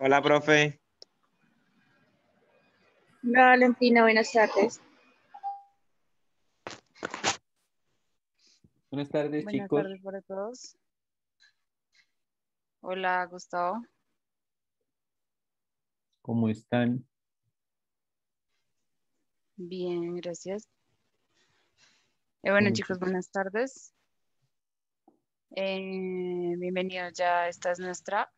Hola, profe. Hola, Valentina, buenas tardes. Buenas tardes, chicos. Buenas tardes para todos. Hola, Gustavo. ¿Cómo están? Bien, gracias. Eh, bueno, chicos, buenas tardes. Eh, bienvenidos ya, esta es nuestra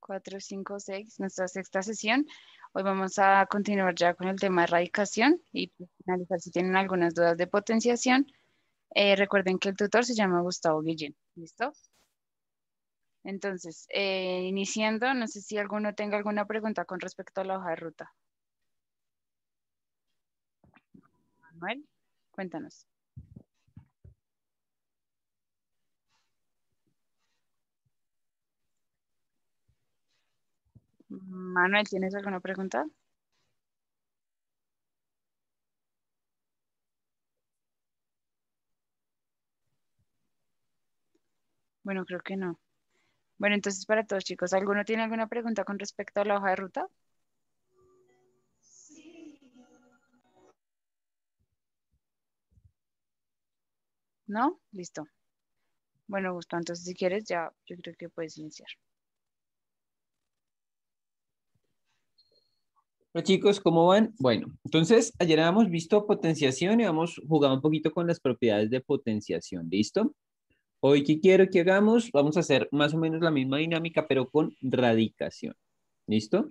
4, 5, 6, nuestra sexta sesión. Hoy vamos a continuar ya con el tema de erradicación y finalizar si tienen algunas dudas de potenciación. Eh, recuerden que el tutor se llama Gustavo Guillén. ¿Listo? Entonces, eh, iniciando, no sé si alguno tenga alguna pregunta con respecto a la hoja de ruta. Manuel, cuéntanos. Manuel, ¿tienes alguna pregunta? Bueno, creo que no. Bueno, entonces para todos chicos, ¿alguno tiene alguna pregunta con respecto a la hoja de ruta? ¿No? Listo. Bueno, Gusto, entonces si quieres ya yo creo que puedes iniciar. Hola chicos, ¿cómo van? Bueno, entonces ayer habíamos visto potenciación y hemos jugado un poquito con las propiedades de potenciación, ¿listo? Hoy, ¿qué quiero que hagamos? Vamos a hacer más o menos la misma dinámica, pero con radicación, ¿listo?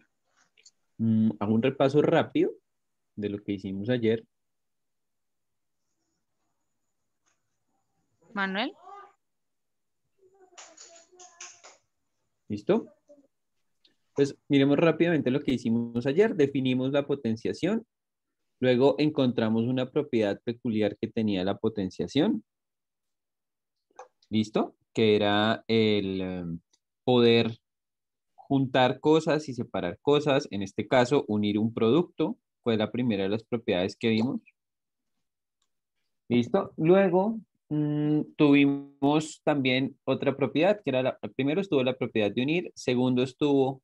Mm, hago un repaso rápido de lo que hicimos ayer. Manuel. ¿Listo? Pues miremos rápidamente lo que hicimos ayer. Definimos la potenciación, luego encontramos una propiedad peculiar que tenía la potenciación. ¿Listo? Que era el em, poder juntar cosas y separar cosas, en este caso unir un producto, fue la primera de las propiedades que vimos. Listo. Luego mm, tuvimos también otra propiedad, que era la, primero estuvo la propiedad de unir, segundo estuvo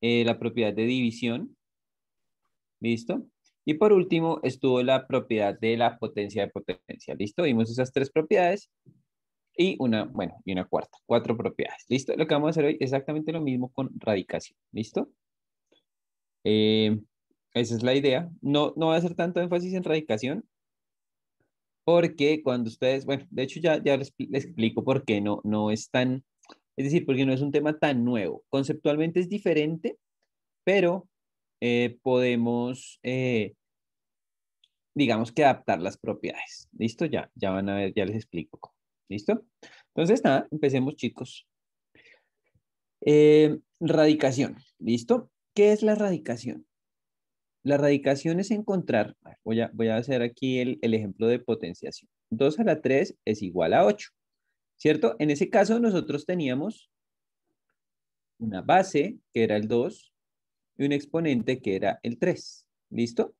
eh, la propiedad de división. ¿Listo? Y por último, estuvo la propiedad de la potencia de potencia. ¿Listo? Vimos esas tres propiedades y una, bueno, y una cuarta, cuatro propiedades. ¿Listo? Lo que vamos a hacer hoy es exactamente lo mismo con radicación. ¿Listo? Eh, esa es la idea. No, no voy a hacer tanto énfasis en radicación porque cuando ustedes, bueno, de hecho ya, ya les, explico por qué no, no es tan es decir, porque no es un tema tan nuevo. Conceptualmente es diferente, pero eh, podemos, eh, digamos que adaptar las propiedades. ¿Listo? Ya, ya van a ver, ya les explico. ¿Listo? Entonces, nada, empecemos chicos. Eh, radicación. ¿Listo? ¿Qué es la radicación? La radicación es encontrar, voy a, voy a hacer aquí el, el, ejemplo de potenciación. 2 a la 3 es igual a 8. ¿cierto? En ese caso nosotros teníamos una base, que era el 2, y un exponente, que era el 3, ¿listo?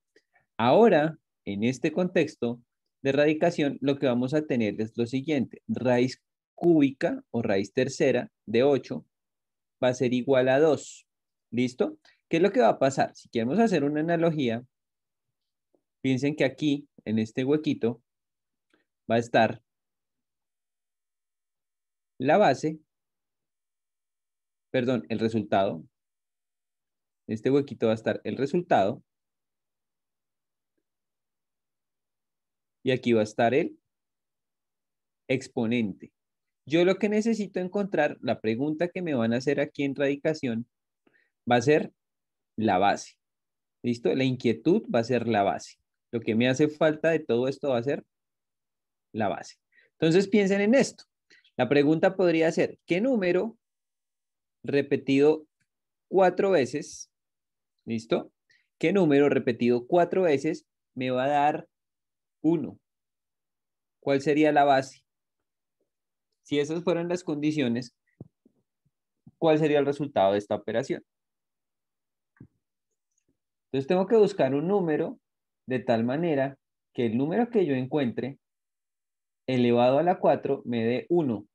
Ahora, en este contexto de radicación, lo que vamos a tener es lo siguiente, raíz cúbica o raíz tercera de 8 va a ser igual a 2, ¿listo? ¿Qué es lo que va a pasar? Si queremos hacer una analogía, piensen que aquí, en este huequito, va a estar la base, perdón, el resultado, en este huequito va a estar el resultado, y aquí va a estar el exponente. Yo lo que necesito encontrar, la pregunta que me van a hacer aquí en radicación, va a ser la base. ¿Listo? La inquietud va a ser la base. Lo que me hace falta de todo esto va a ser la base. Entonces piensen en esto. La pregunta podría ser, ¿qué número repetido cuatro veces, listo? ¿Qué número repetido cuatro veces me va a dar uno? ¿Cuál sería la base? Si esas fueran las condiciones, ¿cuál sería el resultado de esta operación? Entonces tengo que buscar un número de tal manera que el número que yo encuentre elevado a la 4 me dé 1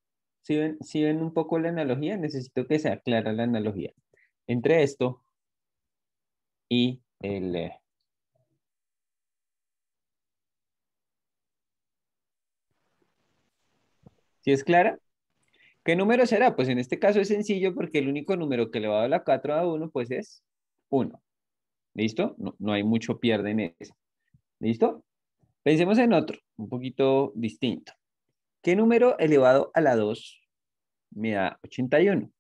si ven, un poco la analogía, necesito que se aclara la analogía entre esto y el... Eh, ¿Si es clara? ¿Qué número será? Pues en este caso es sencillo porque el único número que le va a la 4 a 1 pues es 1. ¿Listo? No, hay mucho pierde en eso. ¿Listo? Pensemos en otro, un poquito distinto. ¿Qué número elevado a la 2 me da 81?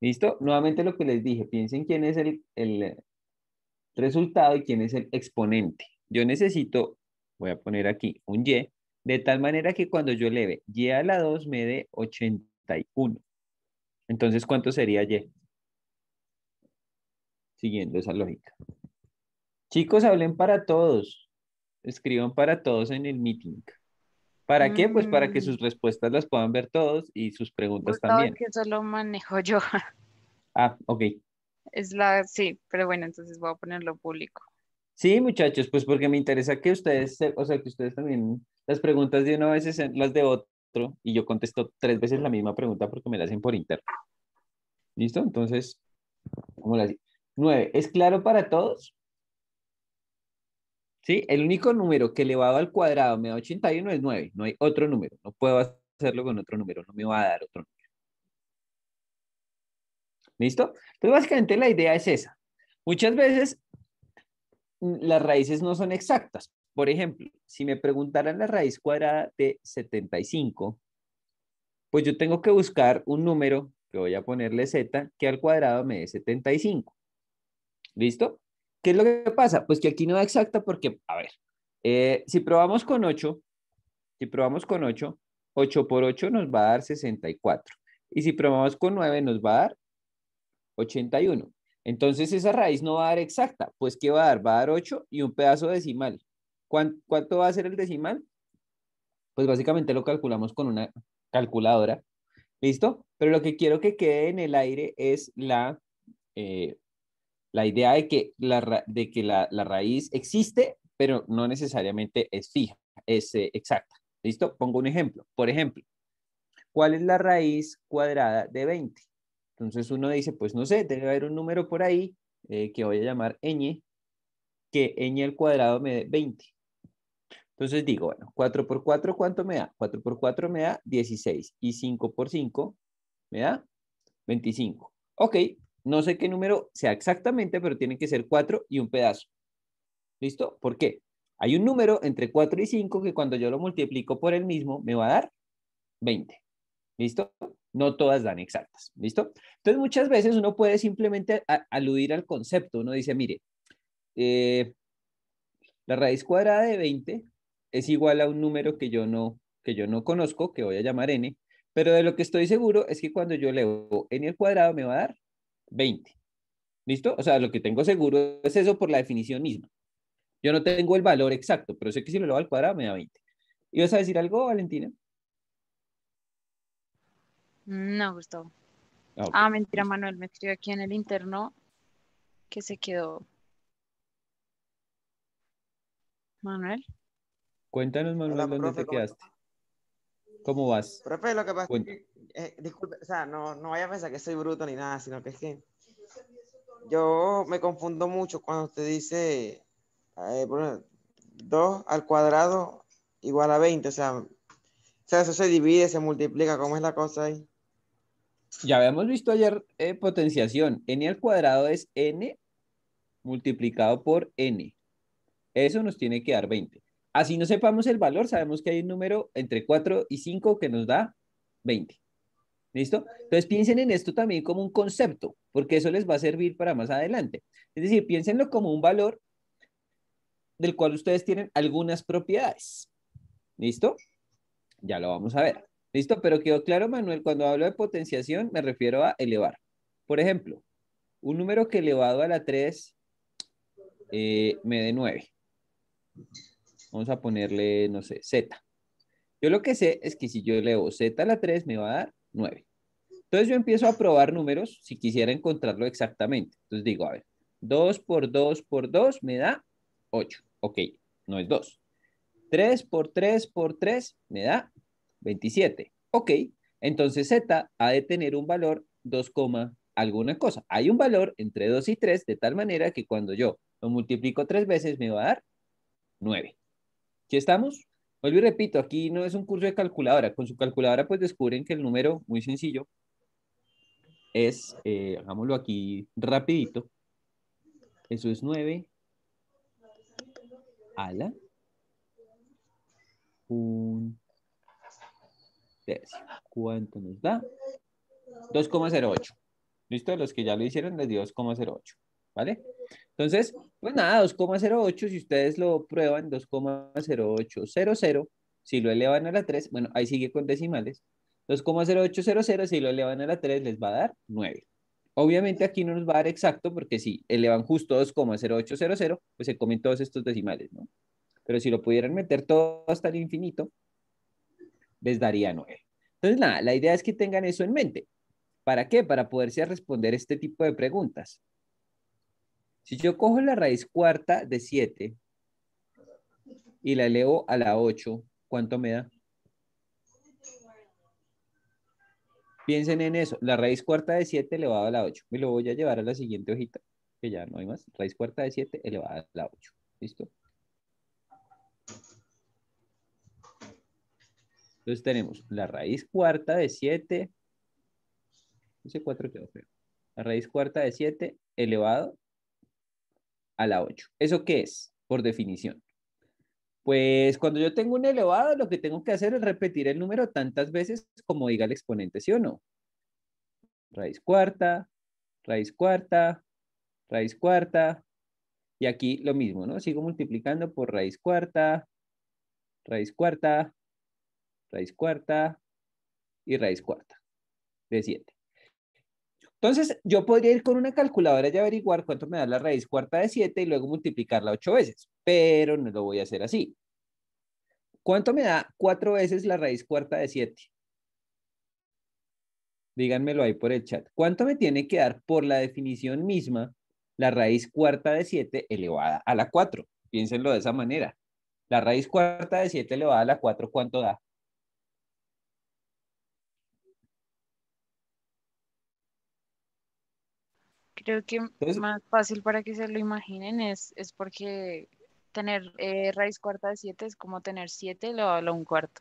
¿Listo? Nuevamente lo que les dije, piensen quién es el, resultado y quién es el exponente. Yo necesito, voy a poner aquí un y, de tal manera que cuando yo eleve y a la 2 me dé 81. Entonces, ¿cuánto sería y? Siguiendo esa lógica. Chicos, hablen para todos. Escriban para todos en el meeting. ¿Para qué? Pues para que mm. sus respuestas las puedan ver todos y sus preguntas también. también. que solo manejo yo. Ah, ok. Es la, sí, pero bueno, entonces voy a ponerlo público. Sí, muchachos, pues porque me interesa que ustedes, o sea, que ustedes también, las preguntas de una vez, veces las de otro, y yo contesto tres veces la misma pregunta porque me la hacen por internet. ¿Listo? Entonces, ¿cómo la Nueve, ¿es claro para todos? ¿sí? El único número que elevado al cuadrado me da 81 es 9, no hay otro número, no puedo hacerlo con otro número, no me va a dar otro número. ¿Listo? Entonces, básicamente la idea es esa. Muchas veces mm, las raíces no son exactas. Por ejemplo, si me preguntaran la raíz cuadrada de 75, pues yo tengo que buscar un número, que voy a ponerle z, que al cuadrado me dé 75. ¿Listo? ¿Qué es lo que pasa? Pues que aquí no da exacta porque, a ver, eh, si probamos con 8, si probamos con 8, 8 por 8 nos va a dar 64. Y si probamos con 9 nos va a dar 81. Entonces esa raíz no va a dar exacta. Pues ¿qué va a dar? Va a dar 8 y un pedazo decimal. ¿Cuánto va a ser el decimal? Pues básicamente lo calculamos con una calculadora. ¿Listo? Pero lo que quiero que quede en el aire es la, eh, la idea de que, la, de que la, la raíz existe, pero no necesariamente es fija, es eh, exacta. ¿Listo? Pongo un ejemplo. Por ejemplo, ¿cuál es la raíz cuadrada de 20? Entonces uno dice, pues no sé, debe haber un número por ahí eh, que voy a llamar ñ, que ñ al cuadrado me dé 20. Entonces digo, bueno, 4 por 4, ¿cuánto me da? 4 por 4 me da 16 y 5 por 5 me da 25. Ok, no sé qué número sea exactamente, pero tiene que ser 4 y un pedazo. ¿Listo? ¿Por qué? Hay un número entre 4 y 5 que cuando yo lo multiplico por el mismo me va a dar 20. ¿Listo? No todas dan exactas. ¿Listo? Entonces muchas veces uno puede simplemente aludir al concepto. Uno dice, mire, eh, la raíz cuadrada de 20 es igual a un número que yo no que yo no conozco, que voy a llamar n, pero de lo que estoy seguro es que cuando yo leo n al cuadrado me va a dar 20. ¿Listo? O sea, lo que tengo seguro es eso por la definición misma. Yo no tengo el valor exacto, pero sé que si lo elevo al cuadrado me da 20. ¿Y vas a decir algo, Valentina? No, Gustavo. Ah, ah mentira, Manuel, me escribió aquí en el interno que se quedó. Manuel. Cuéntanos, Manuel, dónde te quedaste. ¿Cómo vas? Profe, lo que pasa es que, eh, disculpe, o sea, no, no vaya a pensar que soy bruto ni nada, sino que es que yo me confundo mucho cuando usted dice 2 eh, al cuadrado igual a 20, o sea, eso se divide, se multiplica, ¿cómo es la cosa ahí? Ya habíamos visto ayer eh, potenciación, n al cuadrado es n multiplicado por n. Eso nos tiene que dar 20. Así no sepamos el valor, sabemos que hay un número entre 4 y 5 que nos da 20. ¿Listo? Entonces piensen en esto también como un concepto, porque eso les va a servir para más adelante. Es decir, piénsenlo como un valor del cual ustedes tienen algunas propiedades. ¿Listo? Ya lo vamos a ver. ¿Listo? Pero quedó claro, Manuel, cuando hablo de potenciación me refiero a elevar. Por ejemplo, un número que elevado a la 3 eh, me dé 9. Vamos a ponerle, no sé, Z. Yo lo que sé es que si yo leo Z a la 3 me va a dar 9. Entonces yo empiezo a probar números si quisiera encontrarlo exactamente. Entonces digo, a ver, 2 por 2 por 2 me da 8. Ok, no es 2. 3 por 3 por 3 me da 27. Ok, entonces Z ha de tener un valor 2, alguna cosa. Hay un valor entre 2 y 3 de tal manera que cuando yo lo multiplico tres veces me va a dar 9. ¿Qué estamos? Vuelvo y repito, aquí no es un curso de calculadora. Con su calculadora pues descubren que el número, muy sencillo, es, eh, hagámoslo aquí rapidito, eso es 9 a la ¿Cuánto nos da? 2,08. ¿Listo? Los que ya lo hicieron les dio 2,08. ¿vale? Entonces, pues nada, 2,08, si ustedes lo prueban, 2,0800, si lo elevan a la 3, bueno, ahí sigue con decimales, 2,0800, si lo elevan a la 3, les va a dar 9. Obviamente aquí no nos va a dar exacto, porque si elevan justo 2,0800, pues se comen todos estos decimales, ¿no? Pero si lo pudieran meter todo hasta el infinito, les daría 9. Entonces, nada, la idea es que tengan eso en mente. ¿Para qué? Para poderse responder este tipo de preguntas. Si yo cojo la raíz cuarta de 7 y la elevo a la 8, ¿cuánto me da? Piensen en eso. La raíz cuarta de 7 elevado a la 8. Me lo voy a llevar a la siguiente hojita, que ya no hay más. Raíz cuarta de 7 elevada a la 8. ¿Listo? Entonces tenemos la raíz cuarta de 7. Ese 4 quedó feo. La raíz cuarta de 7 elevado a la 8. ¿Eso qué es, por definición? Pues cuando yo tengo un elevado, lo que tengo que hacer es repetir el número tantas veces como diga el exponente, ¿sí o no? Raíz cuarta, raíz cuarta, raíz cuarta. Y aquí lo mismo, ¿no? Sigo multiplicando por raíz cuarta, raíz cuarta, raíz cuarta y raíz cuarta de 7. Entonces, yo podría ir con una calculadora y averiguar cuánto me da la raíz cuarta de 7 y luego multiplicarla 8 veces, pero no lo voy a hacer así. ¿Cuánto me da 4 veces la raíz cuarta de 7? Díganmelo ahí por el chat. ¿Cuánto me tiene que dar por la definición misma la raíz cuarta de 7 elevada a la 4? Piénsenlo de esa manera. La raíz cuarta de 7 elevada a la 4, ¿cuánto da? Creo que más fácil para que se lo imaginen es, es porque tener eh, raíz cuarta de 7 es como tener siete lo a un cuarto.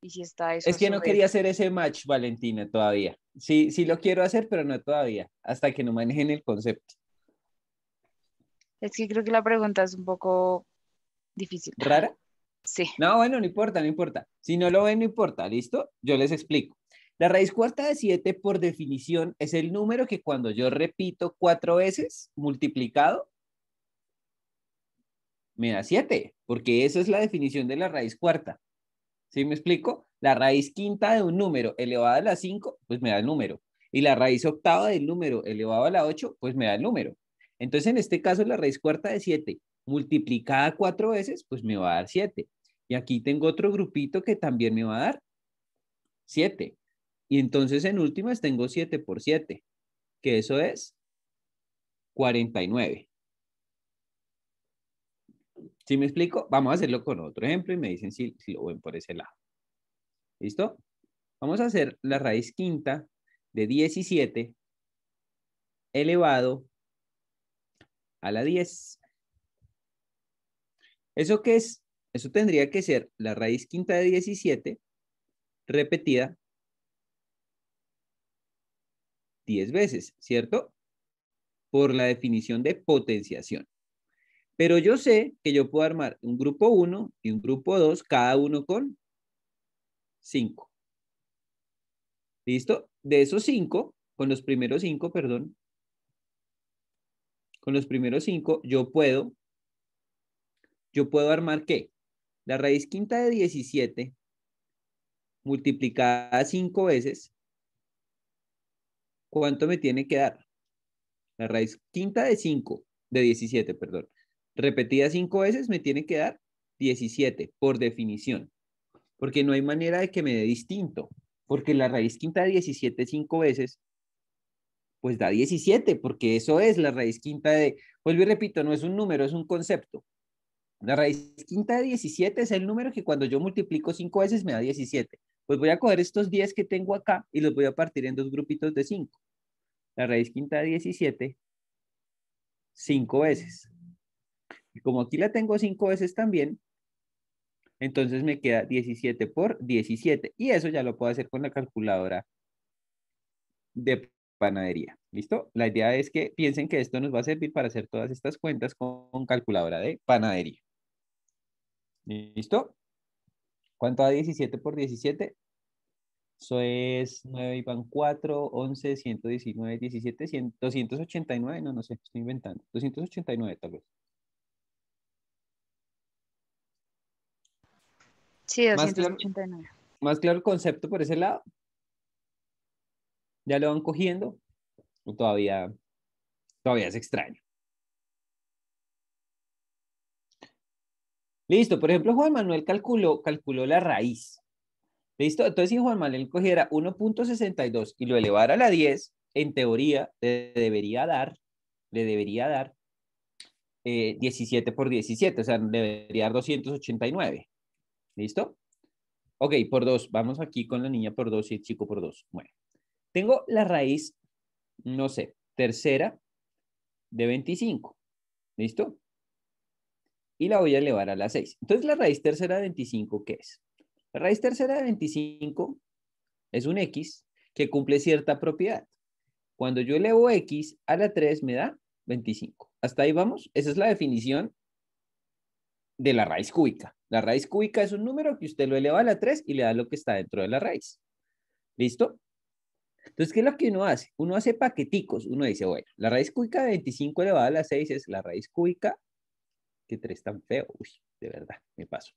Y si está eso. Es que no quería hacer ese match, Valentina, todavía. Sí, sí lo quiero hacer, pero no todavía, hasta que no manejen el concepto. Es que creo que la pregunta es un poco difícil. ¿Rara? Sí. No, bueno, no importa, no importa. Si no lo ven, no importa, ¿listo? Yo les explico. La raíz cuarta de 7, por definición, es el número que cuando yo repito cuatro veces multiplicado, me da 7, porque esa es la definición de la raíz cuarta. ¿Sí me explico? La raíz quinta de un número elevado a la 5, pues me da el número. Y la raíz octava del número elevado a la 8, pues me da el número. Entonces, en este caso, la raíz cuarta de 7 multiplicada cuatro veces, pues me va a dar 7. Y aquí tengo otro grupito que también me va a dar 7. Y entonces en últimas tengo 7 por 7, que eso es 49. si me explico? Vamos a hacerlo con otro ejemplo y me dicen si, lo ven por ese lado. ¿Listo? Vamos a hacer la raíz quinta de 17 elevado a la 10. ¿Eso qué es? Eso tendría que ser la raíz quinta de 17 repetida 10 veces, ¿cierto? Por la definición de potenciación. Pero yo sé que yo puedo armar un grupo 1 y un grupo 2, cada uno con 5. ¿Listo? De esos 5, con los primeros 5, perdón, con los primeros 5, yo puedo, yo puedo armar qué? La raíz quinta de 17 multiplicada 5 veces ¿Cuánto me tiene que dar? La raíz quinta de 5, de 17, perdón. Repetida cinco veces me tiene que dar 17, por definición. Porque no hay manera de que me dé distinto. Porque la raíz quinta de 17 cinco veces, pues da 17, porque eso es la raíz quinta de... Vuelvo y repito, no es un número, es un concepto. La raíz quinta de 17 es el número que cuando yo multiplico cinco veces me da 17 pues voy a coger estos 10 que tengo acá y los voy a partir en dos grupitos de 5. La raíz quinta de 17, 5 veces. Y como aquí la tengo 5 veces también, entonces me queda 17 por 17. Y eso ya lo puedo hacer con la calculadora de panadería. ¿Listo? La idea es que piensen que esto nos va a servir para hacer todas estas cuentas con calculadora de panadería. ¿Listo? ¿Cuánto da 17 por 17? Eso es 9 y van 4, 11, 119, 17, 289, no, no sé, estoy inventando. 289 tal vez. Sí, 289. Más claro, el concepto por ese lado. ¿Ya lo van cogiendo? todavía, todavía es extraño? Listo, por ejemplo, Juan Manuel calculó, calculó la raíz. ¿Listo? Entonces, si Juan Manuel cogiera 1.62 y lo elevara a la 10, en teoría le debería dar, le debería dar 17 eh, por 17, o sea, debería dar 289. ¿Listo? Ok, por 2. Vamos aquí con la niña por 2 y el chico por 2. Bueno, tengo la raíz, no sé, tercera de 25. ¿Listo? y la voy a elevar a la 6. Entonces, la raíz tercera de 25, ¿qué es? La raíz tercera de 25 es un x que cumple cierta propiedad. Cuando yo elevo x a la 3 me da 25. ¿Hasta ahí vamos? Esa es la definición de la raíz cúbica. La raíz cúbica es un número que usted lo eleva a la 3 y le da lo que está dentro de la raíz. ¿Listo? Entonces, ¿qué es lo que uno hace? Uno hace paqueticos. Uno dice, bueno, la raíz cúbica de 25 elevada a la 6 es la raíz cúbica que tres tan feo, uy, de verdad, me paso.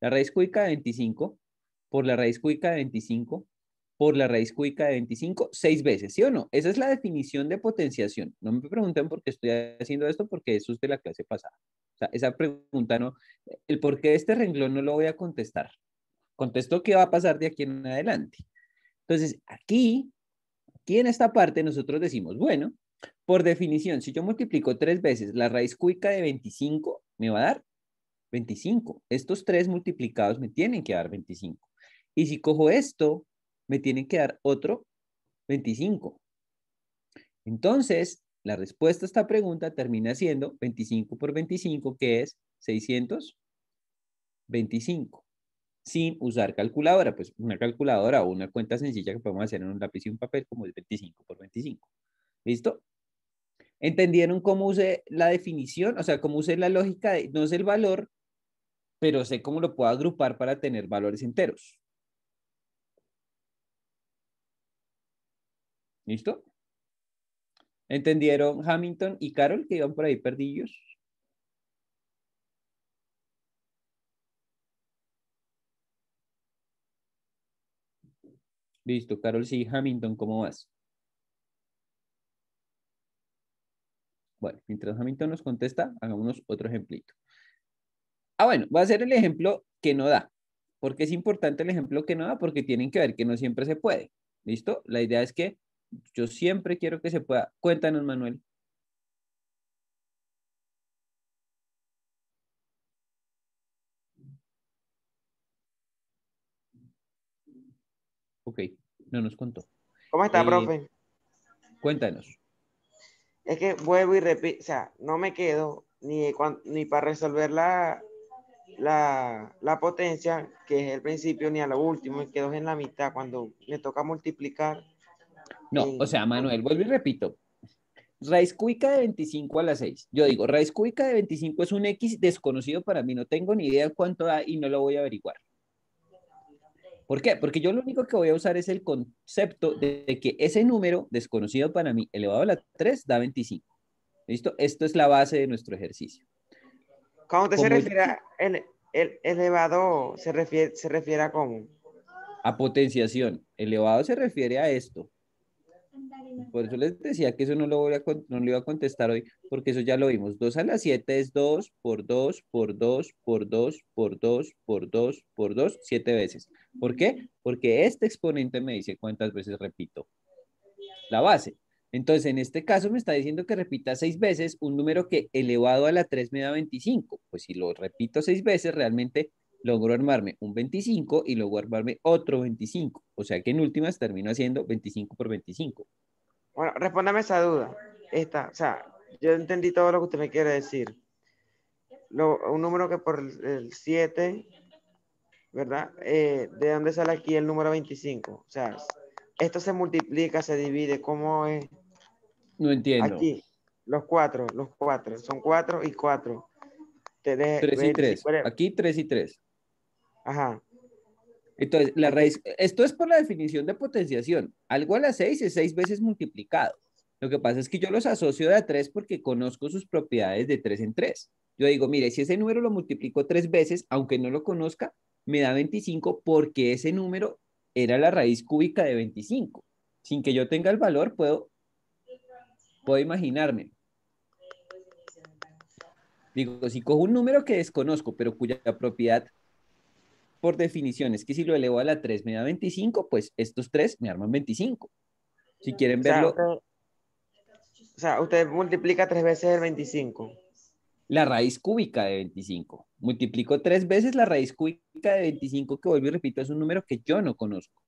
La raíz cúbica de 25 por la raíz cúbica de 25 por la raíz cúbica de 25 seis veces, ¿sí o no? Esa es la definición de potenciación. No me pregunten por qué estoy haciendo esto, porque eso es de la clase pasada. O sea, esa pregunta no, el por qué de este renglón no lo voy a contestar. Contesto qué va a pasar de aquí en adelante. Entonces, aquí, aquí en esta parte nosotros decimos, bueno, por definición, si yo multiplico tres veces la raíz cúbica de 25, me va a dar 25. Estos tres multiplicados me tienen que dar 25. Y si cojo esto, me tienen que dar otro 25. Entonces, la respuesta a esta pregunta termina siendo 25 por 25, que es 625, sin usar calculadora. Pues una calculadora o una cuenta sencilla que podemos hacer en un lápiz y un papel, como es 25 por 25. ¿Listo? ¿Entendieron cómo usé la definición? O sea, cómo usé la lógica de, no es el valor, pero sé cómo lo puedo agrupar para tener valores enteros. ¿Listo? ¿Entendieron Hamilton y Carol que iban por ahí perdidos? Listo, Carol, sí, Hamilton, ¿cómo vas? Bueno, mientras Hamilton nos contesta, hagámonos otro ejemplito. Ah, bueno, voy a hacer el ejemplo que no da. porque es importante el ejemplo que no da? Porque tienen que ver que no siempre se puede. ¿Listo? La idea es que yo siempre quiero que se pueda. Cuéntanos, Manuel. Ok, no nos contó. ¿Cómo está, eh, profe? Cuéntanos es que vuelvo y repito, o sea, no me quedo ni, ni para resolver la, la, la, potencia, que es el principio, ni a lo último, me quedo en la mitad cuando me toca multiplicar. No, o sea, Manuel, vuelvo y repito. Raíz cúbica de 25 a la 6. Yo digo, raíz cúbica de 25 es un X desconocido para mí, no tengo ni idea cuánto da y no lo voy a averiguar. ¿Por qué? Porque yo lo único que voy a usar es el concepto de que ese número desconocido para mí elevado a la 3 da 25. ¿Listo? Esto es la base de nuestro ejercicio. ¿Cómo te se refiere el, el, elevado? ¿Se refiere, se refiere a cómo? A potenciación. Elevado se refiere a esto. Por eso les decía que eso no lo, voy a, no iba a contestar hoy, porque eso ya lo vimos. 2 a la 7 es 2 por 2 por 2 por 2 por 2 por 2 por 2, 7 veces. ¿Por qué? Porque este exponente me dice cuántas veces repito la base. Entonces, en este caso me está diciendo que repita 6 veces un número que elevado a la 3 me da 25. Pues si lo repito 6 veces, realmente logro armarme un 25 y luego armarme otro 25. O sea que en últimas termino haciendo 25 por 25. Bueno, respóndame esa duda. Esta, o sea, yo entendí todo lo que usted me quiere decir. un número que por el 7, ¿verdad? Eh, ¿De dónde sale aquí el número 25? O sea, esto se multiplica, se divide, ¿cómo es? No entiendo. Aquí, los cuatro, los cuatro, son cuatro y cuatro. 3 y 3. Aquí tres y tres. Ajá. Entonces, la raíz, esto es por la definición de potenciación. Algo a la 6 es 6 veces multiplicado. Lo que pasa es que yo los asocio de a 3 porque conozco sus propiedades de 3 en 3. Yo digo, mire, si ese número lo multiplico 3 veces, aunque no lo conozca, me da 25 porque ese número era la raíz cúbica de 25. Sin que yo tenga el valor, puedo, puedo imaginarme. Digo, si cojo un número que desconozco, pero cuya propiedad por definición es que si lo elevo a la 3 me da 25, pues estos tres me arman 25. Si quieren verlo... o sea, usted multiplica tres veces el 25. La raíz cúbica de 25. Multiplico tres veces la raíz cúbica de 25, que vuelvo y repito, es un número que yo no conozco.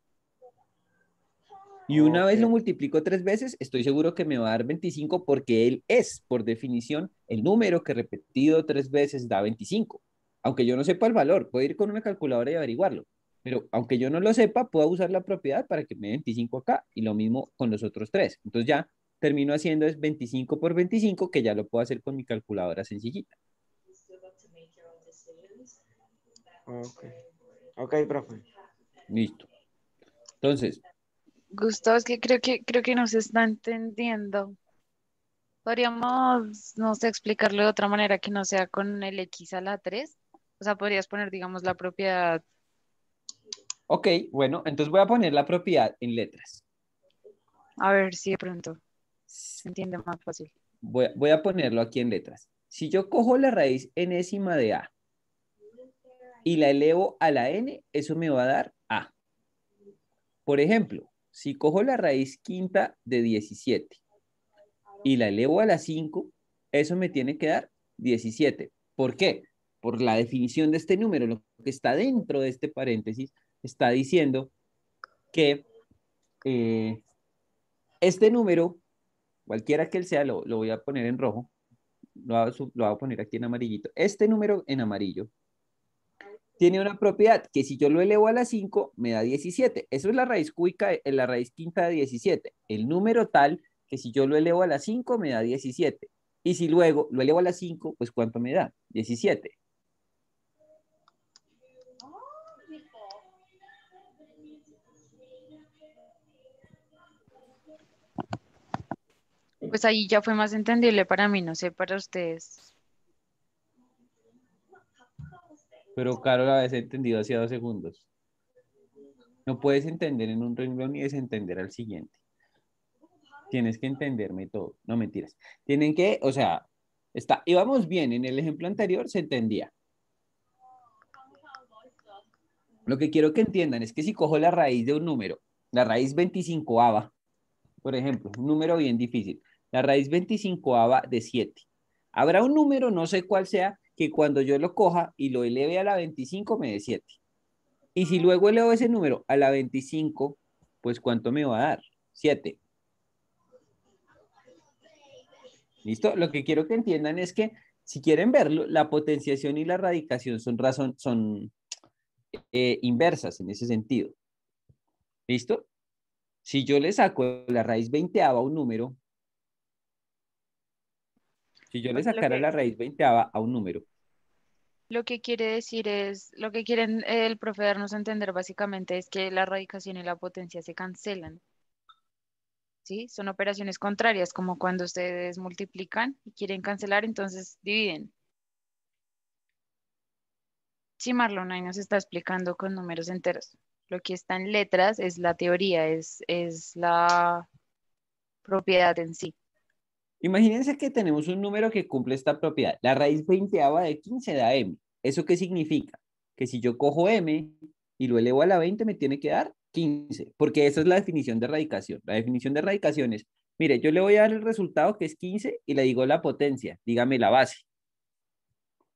Y una vez lo multiplico tres veces, estoy seguro que me va a dar 25 porque él es, por definición, el número que repetido tres veces da 25 aunque yo no sepa el valor, puedo ir con una calculadora y averiguarlo. Pero aunque yo no lo sepa, puedo usar la propiedad para que me dé 25 acá y lo mismo con los otros tres. Entonces ya termino haciendo es 25 por 25, que ya lo puedo hacer con mi calculadora sencillita. Ok, profe. Listo. Entonces. Gustavo, es que creo que, creo que no está entendiendo. Podríamos, no sé, explicarlo de otra manera que no sea con el X a la 3. O sea, podrías poner, digamos, la propiedad. Ok, bueno, entonces voy a poner la propiedad en letras. A ver si de pronto se entiende más fácil. Voy, a ponerlo aquí en letras. Si yo cojo la raíz enésima de A y la elevo a la N, eso me va a dar A. Por ejemplo, si cojo la raíz quinta de 17 y la elevo a la 5, eso me tiene que dar 17. ¿Por qué? por la definición de este número, lo que está dentro de este paréntesis, está diciendo que eh, este número, cualquiera que él sea, lo, voy a poner en rojo, lo, voy a poner aquí en amarillito, este número en amarillo, tiene una propiedad que si yo lo elevo a la 5 me da 17. Eso es la raíz cúbica, eh, la raíz quinta de 17. El número tal que si yo lo elevo a la 5 me da 17. Y si luego lo elevo a la 5, pues ¿cuánto me da? 17. Pues ahí ya fue más entendible para mí, no sé, para ustedes. Pero Carol a veces entendido hacia dos segundos. No puedes entender en un renglón y desentender al siguiente. Tienes que entenderme todo. No mentiras. Tienen que, o sea, está, íbamos bien. En el ejemplo anterior se entendía. Lo que quiero que entiendan es que si cojo la raíz de un número, la raíz 25ava, por ejemplo, un número bien difícil, la raíz 25 de 7. Habrá un número, no sé cuál sea, que cuando yo lo coja y lo eleve a la 25 me dé 7. Y si luego elevo ese número a la 25, pues ¿cuánto me va a dar? 7. ¿Listo? Lo que quiero que entiendan es que, si quieren verlo, la potenciación y la radicación son, razón, son eh, inversas en ese sentido. ¿Listo? Si yo le saco la raíz 20 a un número si yo le sacara la raíz 20 a un número. Lo que quiere decir es, lo que quieren eh, el profe darnos a entender básicamente es que la radicación y la potencia se cancelan. ¿Sí? Son operaciones contrarias, como cuando ustedes multiplican y quieren cancelar, entonces dividen. Sí, Marlon, ahí nos está explicando con números enteros. Lo que está en letras es la teoría, es, es la propiedad en sí. Imagínense que tenemos un número que cumple esta propiedad. La raíz 20 de 15 da m. ¿Eso qué significa? Que si yo cojo m y lo elevo a la 20, me tiene que dar 15, porque esa es la definición de radicación. La definición de radicación es, mire, yo le voy a dar el resultado que es 15 y le digo la potencia, dígame la base.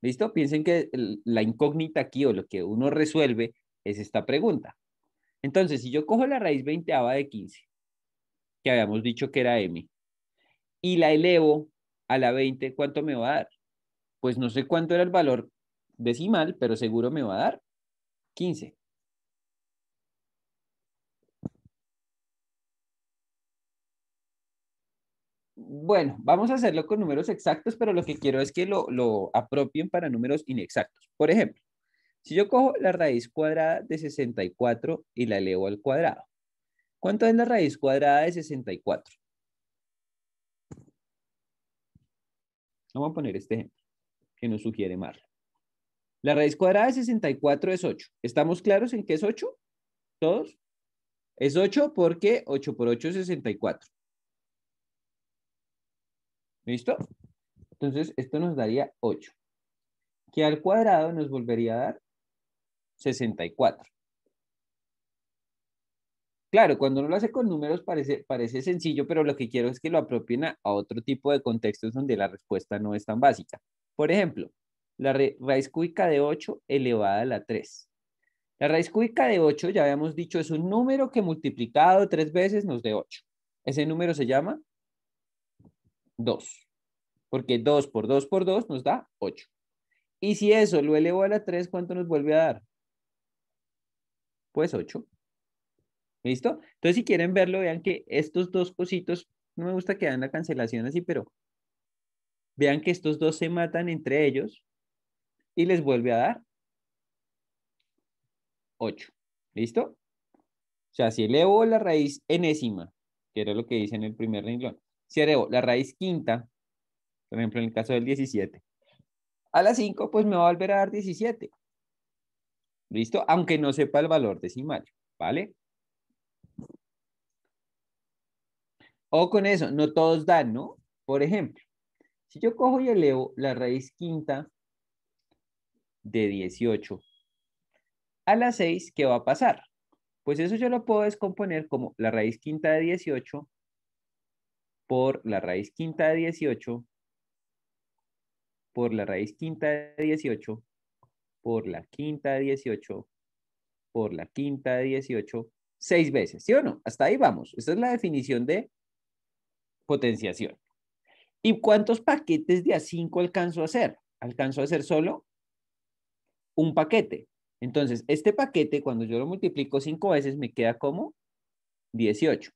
¿Listo? Piensen que la incógnita aquí o lo que uno resuelve es esta pregunta. Entonces, si yo cojo la raíz 20 de 15, que habíamos dicho que era m, y la elevo a la 20, ¿cuánto me va a dar? Pues no sé cuánto era el valor decimal, pero seguro me va a dar 15. Bueno, vamos a hacerlo con números exactos, pero lo que quiero es que lo, apropien para números inexactos. Por ejemplo, si yo cojo la raíz cuadrada de 64 y la elevo al cuadrado, ¿cuánto es la raíz cuadrada de 64? Vamos a poner este ejemplo que nos sugiere Marla. La raíz cuadrada de 64 es 8. ¿Estamos claros en qué es 8? ¿Todos? Es 8 porque 8 por 8 es 64. ¿Listo? Entonces, esto nos daría 8, que al cuadrado nos volvería a dar 64. Claro, cuando uno lo hace con números parece, parece sencillo, pero lo que quiero es que lo apropien a, otro tipo de contextos donde la respuesta no es tan básica. Por ejemplo, la raíz cúbica de 8 elevada a la 3. La raíz cúbica de 8, ya habíamos dicho, es un número que multiplicado tres veces nos dé 8. Ese número se llama 2, porque 2 por 2 por 2 nos da 8. Y si eso lo elevo a la 3, ¿cuánto nos vuelve a dar? Pues 8. ¿Listo? Entonces, si quieren verlo, vean que estos dos cositos, no me gusta que hagan la cancelación así, pero vean que estos dos se matan entre ellos y les vuelve a dar 8. ¿Listo? O sea, si elevo la raíz enésima, que era lo que dice en el primer renglón, si elevo la raíz quinta, por ejemplo, en el caso del 17, a la 5, pues me va a volver a dar 17. ¿Listo? Aunque no sepa el valor decimal, ¿vale? O con eso, no todos dan, ¿no? Por ejemplo, si yo cojo y elevo la raíz quinta de 18 a la 6, ¿qué va a pasar? Pues eso yo lo puedo descomponer como la raíz quinta de 18 por la raíz quinta de 18 por la raíz quinta de 18 por la quinta de 18 por la quinta de 18 seis veces, ¿sí o no? Hasta ahí vamos. Esta es la definición de potenciación. ¿Y cuántos paquetes de A5 alcanzo a hacer? Alcanzo a hacer solo un paquete. Entonces, este paquete, cuando yo lo multiplico cinco veces, me queda como 18.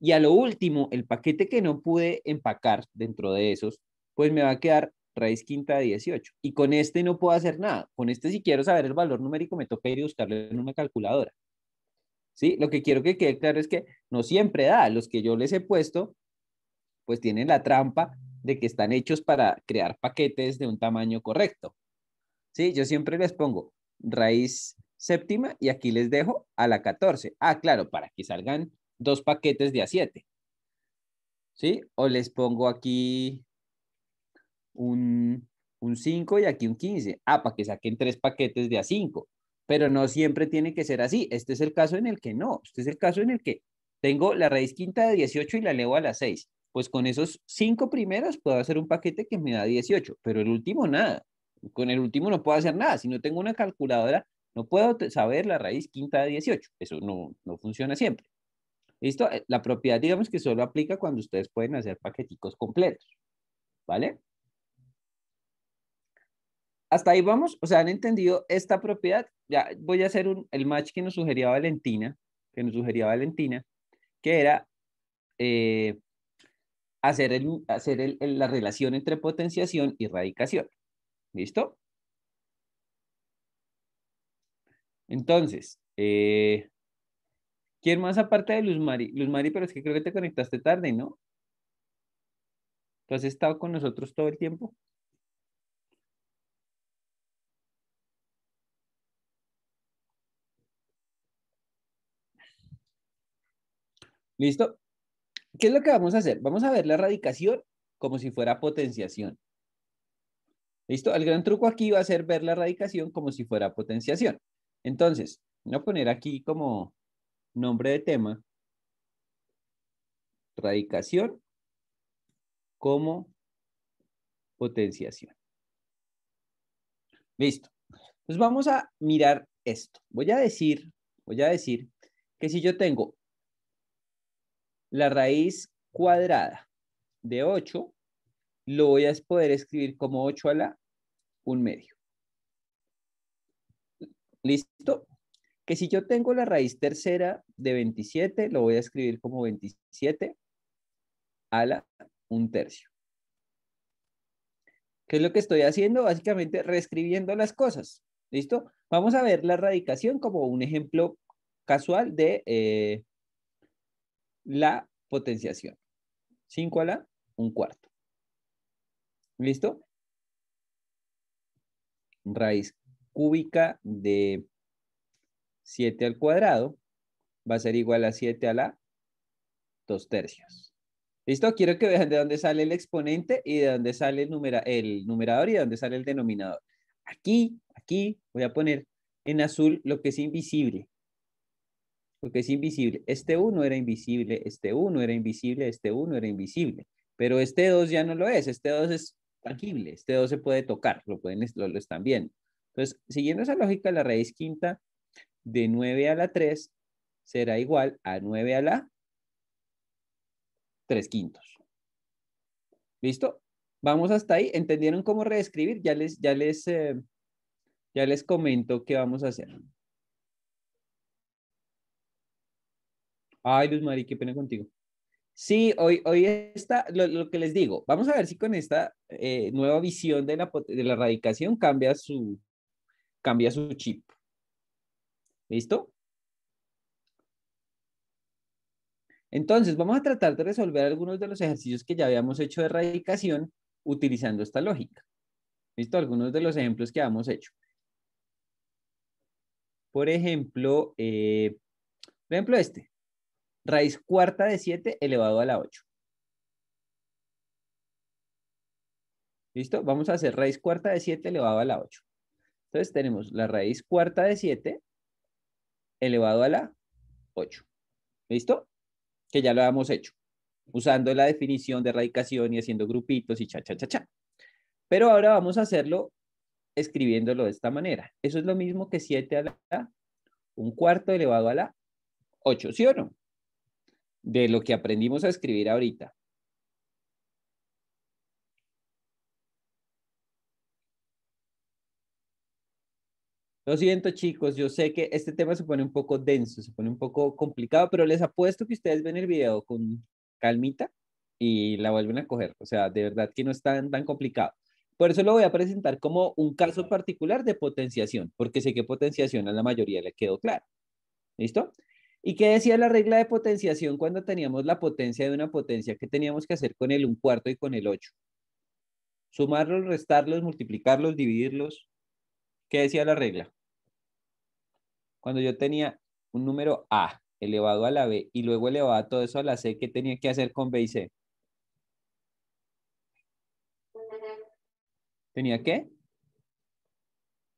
Y a lo último, el paquete que no pude empacar dentro de esos, pues me va a quedar raíz quinta de 18. Y con este no puedo hacer nada. Con este, si quiero saber el valor numérico, me toca ir a buscarlo en una calculadora. ¿Sí? Lo que quiero que quede claro es que no siempre da. Los que yo les he puesto pues tienen la trampa de que están hechos para crear paquetes de un tamaño correcto. Sí, yo siempre les pongo raíz séptima y aquí les dejo a la 14. Ah, claro, para que salgan dos paquetes de A7. ¿Sí? O les pongo aquí un, un 5 y aquí un 15. Ah, para que saquen tres paquetes de A5. Pero no siempre tiene que ser así. Este es el caso en el que no. Este es el caso en el que tengo la raíz quinta de 18 y la leo a la 6 pues con esos cinco primeros puedo hacer un paquete que me da 18, pero el último nada. Con el último no puedo hacer nada. Si no tengo una calculadora, no puedo saber la raíz quinta de 18. Eso no, funciona siempre. Listo, eh, la propiedad digamos que solo aplica cuando ustedes pueden hacer paqueticos completos. ¿Vale? Hasta ahí vamos, o sea, han entendido esta propiedad. Ya voy a hacer un, el match que nos sugería Valentina, que nos sugería Valentina, que era eh, hacer, hacer la relación entre potenciación y radicación. ¿Listo? Entonces, eh, ¿quién más aparte de Luz Mari? Luz Mari, pero es que creo que te conectaste tarde, ¿no? ¿Tú has estado con nosotros todo el tiempo? ¿Listo? ¿Qué es lo que vamos a hacer? Vamos a ver la radicación como si fuera potenciación. ¿Listo? El gran truco aquí va a ser ver la radicación como si fuera potenciación. Entonces, voy a poner aquí como nombre de tema, radicación como potenciación. Listo. Entonces vamos a mirar esto. Voy a decir, voy a decir que si yo tengo la raíz cuadrada de 8 lo voy a poder escribir como 8 a la 1 medio. ¿Listo? Que si yo tengo la raíz tercera de 27, lo voy a escribir como 27 a la 1 tercio. ¿Qué es lo que estoy haciendo? Básicamente reescribiendo las cosas. ¿Listo? Vamos a ver la radicación como un ejemplo casual de eh, la potenciación. 5 a la 1 cuarto. ¿Listo? Raíz cúbica de 7 al cuadrado va a ser igual a 7 a la 2 tercios. ¿Listo? Quiero que vean de dónde sale el exponente y de dónde sale el numerador y de dónde sale el denominador. Aquí, aquí, voy a poner en azul lo que es invisible que es invisible. Este 1 era invisible, este 1 era invisible, este 1 era invisible, pero este 2 ya no lo es, este 2 es tangible, este 2 se puede tocar, lo, pueden, lo, están viendo. Entonces, siguiendo esa lógica, la raíz quinta de 9 a la 3 será igual a 9 a la 3 quintos. ¿Listo? Vamos hasta ahí. ¿Entendieron cómo reescribir? Ya les, ya les, eh, ya les comento qué vamos a hacer. Ay, Luz Mari, qué pena contigo. Sí, hoy, hoy está, lo, que les digo, vamos a ver si con esta eh, nueva visión de la, erradicación cambia su, cambia su chip. ¿Listo? Entonces, vamos a tratar de resolver algunos de los ejercicios que ya habíamos hecho de erradicación utilizando esta lógica. ¿Listo? Algunos de los ejemplos que habíamos hecho. Por ejemplo, eh, por ejemplo este raíz cuarta de 7 elevado a la 8. ¿Listo? Vamos a hacer raíz cuarta de 7 elevado a la 8. Entonces tenemos la raíz cuarta de 7 elevado a la 8. ¿Listo? Que ya lo habíamos hecho, usando la definición de radicación y haciendo grupitos y cha, cha, cha, cha. Pero ahora vamos a hacerlo escribiéndolo de esta manera. Eso es lo mismo que 7 a la 1 cuarto elevado a la 8, ¿sí o no? de lo que aprendimos a escribir ahorita. Lo siento, chicos, yo sé que este tema se pone un poco denso, se pone un poco complicado, pero les apuesto que ustedes ven el video con calmita y la vuelven a coger. O sea, de verdad que no es tan, complicado. Por eso lo voy a presentar como un caso particular de potenciación, porque sé que potenciación a la mayoría le quedó claro. ¿Listo? ¿Y qué decía la regla de potenciación cuando teníamos la potencia de una potencia? ¿Qué teníamos que hacer con el 1 cuarto y con el 8? Sumarlos, restarlos, multiplicarlos, dividirlos. ¿Qué decía la regla? Cuando yo tenía un número A elevado a la B y luego elevaba todo eso a la C, ¿qué tenía que hacer con B y C? ¿Tenía que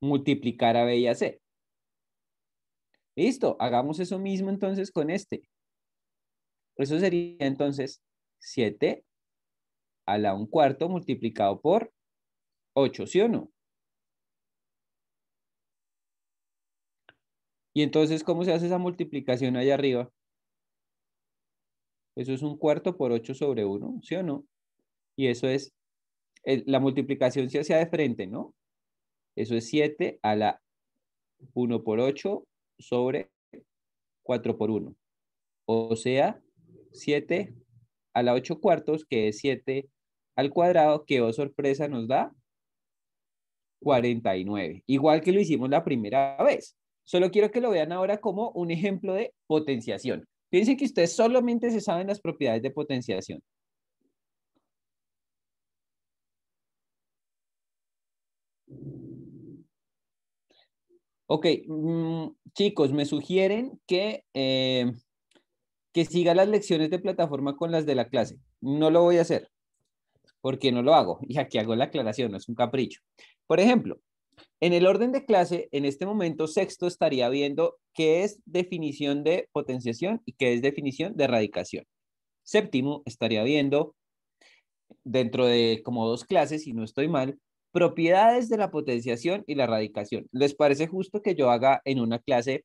Multiplicar a B y a C. Listo, hagamos eso mismo entonces con este. Eso sería entonces 7 a la 1 cuarto multiplicado por 8, ¿sí o no? Y entonces, ¿cómo se hace esa multiplicación allá arriba? Eso es un cuarto por 8 sobre 1, ¿sí o no? Y eso es, la multiplicación se hace de frente, ¿no? Eso es 7 a la 1 por 8 sobre 4 por 1. O sea, 7 a la 8 cuartos, que es 7 al cuadrado, que, oh sorpresa, nos da 49. Igual que lo hicimos la primera vez. Solo quiero que lo vean ahora como un ejemplo de potenciación. Piensen que ustedes solamente se saben las propiedades de potenciación. Ok, mm, chicos, me sugieren que, eh, que siga las lecciones de plataforma con las de la clase. No lo voy a hacer, porque no lo hago. Y aquí hago la aclaración, no es un capricho. Por ejemplo, en el orden de clase, en este momento, sexto estaría viendo qué es definición de potenciación y qué es definición de erradicación. Séptimo estaría viendo, dentro de como dos clases, si no estoy mal, Propiedades de la potenciación y la radicación. ¿Les parece justo que yo haga en una clase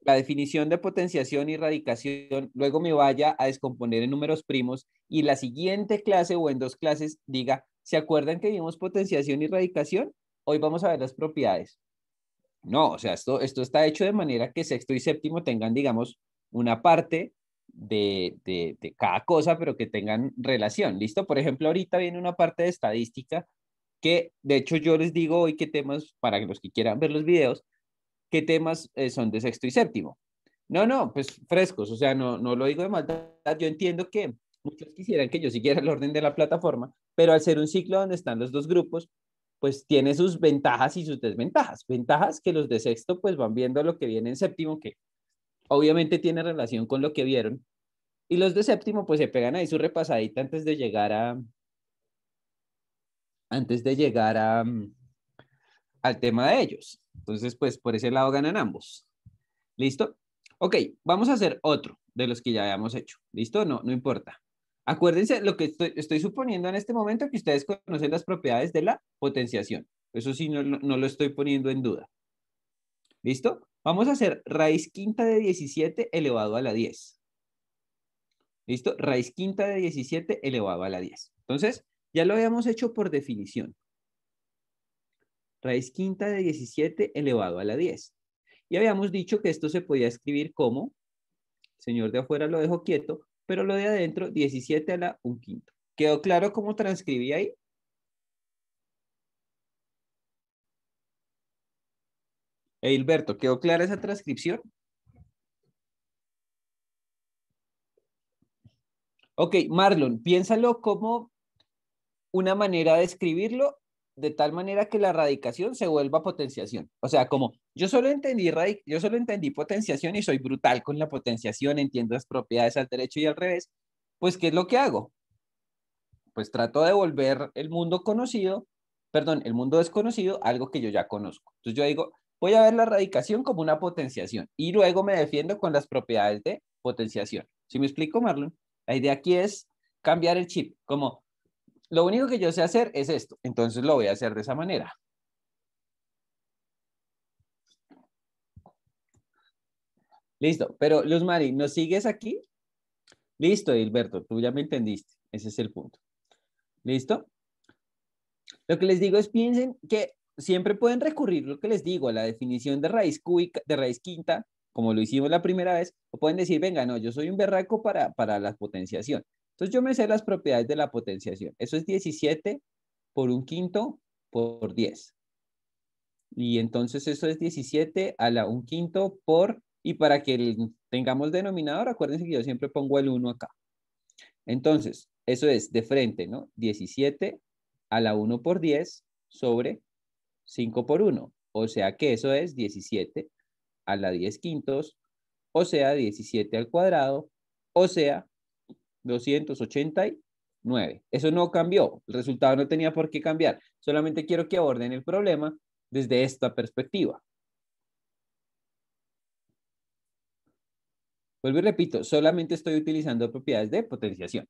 la definición de potenciación y radicación, luego me vaya a descomponer en números primos y la siguiente clase o en dos clases diga, ¿se acuerdan que vimos potenciación y radicación? Hoy vamos a ver las propiedades. No, o sea, esto, esto está hecho de manera que sexto y séptimo tengan, digamos, una parte de, de, de cada cosa, pero que tengan relación. ¿Listo? Por ejemplo, ahorita viene una parte de estadística que de hecho yo les digo hoy qué temas, para los que quieran ver los videos, qué temas eh, son de sexto y séptimo. No, no, pues frescos, o sea, no, no lo digo de maldad, yo entiendo que muchos quisieran que yo siguiera el orden de la plataforma, pero al ser un ciclo donde están los dos grupos, pues tiene sus ventajas y sus desventajas. Ventajas que los de sexto pues van viendo lo que viene en séptimo, que obviamente tiene relación con lo que vieron, y los de séptimo pues se pegan ahí su repasadita antes de llegar a, antes de llegar a, mm, al tema de ellos. Entonces, pues por ese lado ganan ambos. ¿Listo? Ok, vamos a hacer otro de los que ya habíamos hecho. ¿Listo? No, no importa. Acuérdense, lo que estoy, suponiendo en este momento que ustedes conocen las propiedades de la potenciación. Eso sí, no, no lo estoy poniendo en duda. ¿Listo? Vamos a hacer raíz quinta de 17 elevado a la 10. ¿Listo? Raíz quinta de 17 elevado a la 10. Entonces, ya lo habíamos hecho por definición. Raíz quinta de 17 elevado a la 10. Y habíamos dicho que esto se podía escribir como, El señor de afuera lo dejo quieto, pero lo de adentro 17 a la 1 quinto. ¿Quedó claro cómo transcribí ahí? Hilberto, ¿quedó clara esa transcripción? Ok, Marlon, piénsalo como una manera de escribirlo de tal manera que la radicación se vuelva potenciación. O sea, como yo solo entendí yo solo entendí potenciación y soy brutal con la potenciación, entiendo las propiedades al derecho y al revés, pues ¿qué es lo que hago? Pues trato de volver el mundo conocido, perdón, el mundo desconocido, algo que yo ya conozco. Entonces yo digo, voy a ver la radicación como una potenciación y luego me defiendo con las propiedades de potenciación. ¿Sí me explico, Marlon? La idea aquí es cambiar el chip, como lo único que yo sé hacer es esto, entonces lo voy a hacer de esa manera. Listo, pero Luz Mari, ¿nos sigues aquí? Listo, Gilberto, tú ya me entendiste, ese es el punto. ¿Listo? Lo que les digo es piensen que siempre pueden recurrir, lo que les digo, a la definición de raíz cúbica, de raíz quinta, como lo hicimos la primera vez, o pueden decir, venga, no, yo soy un berraco para, para la potenciación. Entonces yo me sé las propiedades de la potenciación. Eso es 17 por un quinto por 10. Y entonces eso es 17 a la un quinto por, y para que tengamos denominador, acuérdense que yo siempre pongo el 1 acá. Entonces, eso es de frente, ¿no? 17 a la 1 por 10 sobre 5 por 1. O sea que eso es 17 a la 10 quintos, o sea 17 al cuadrado, o sea 289. Eso no cambió, el resultado no tenía por qué cambiar. Solamente quiero que aborden el problema desde esta perspectiva. Vuelvo y repito, solamente estoy utilizando propiedades de potenciación.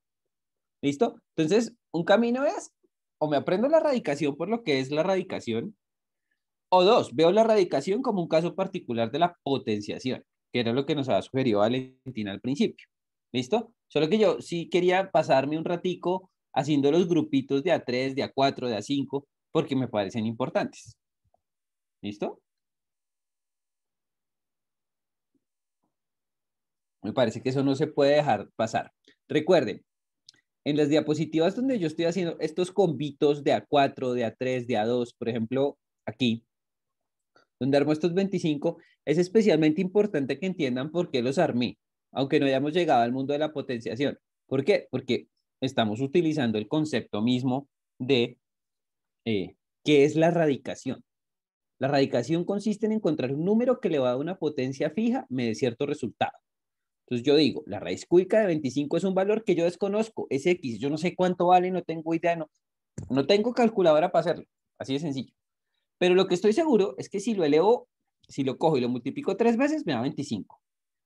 ¿Listo? Entonces, un camino es, o me aprendo la radicación por lo que es la radicación, o dos, veo la radicación como un caso particular de la potenciación, que era lo que nos había sugerido Valentina al principio. ¿Listo? Solo que yo sí quería pasarme un ratico haciendo los grupitos de A3, de A4, de A5, porque me parecen importantes. ¿Listo? Me parece que eso no se puede dejar pasar. Recuerden, en las diapositivas donde yo estoy haciendo estos convitos de A4, de A3, de A2, por ejemplo, aquí, donde armo estos 25, es especialmente importante que entiendan por qué los armé aunque no hayamos llegado al mundo de la potenciación. ¿Por qué? Porque estamos utilizando el concepto mismo de eh, qué es la radicación. La radicación consiste en encontrar un número que le va a dar una potencia fija, me dé cierto resultado. Entonces yo digo, la raíz cúbica de 25 es un valor que yo desconozco, es X, yo no sé cuánto vale, no tengo idea, no, no tengo calculadora para hacerlo, así de sencillo. Pero lo que estoy seguro es que si lo elevo, si lo cojo y lo multiplico tres veces, me da 25.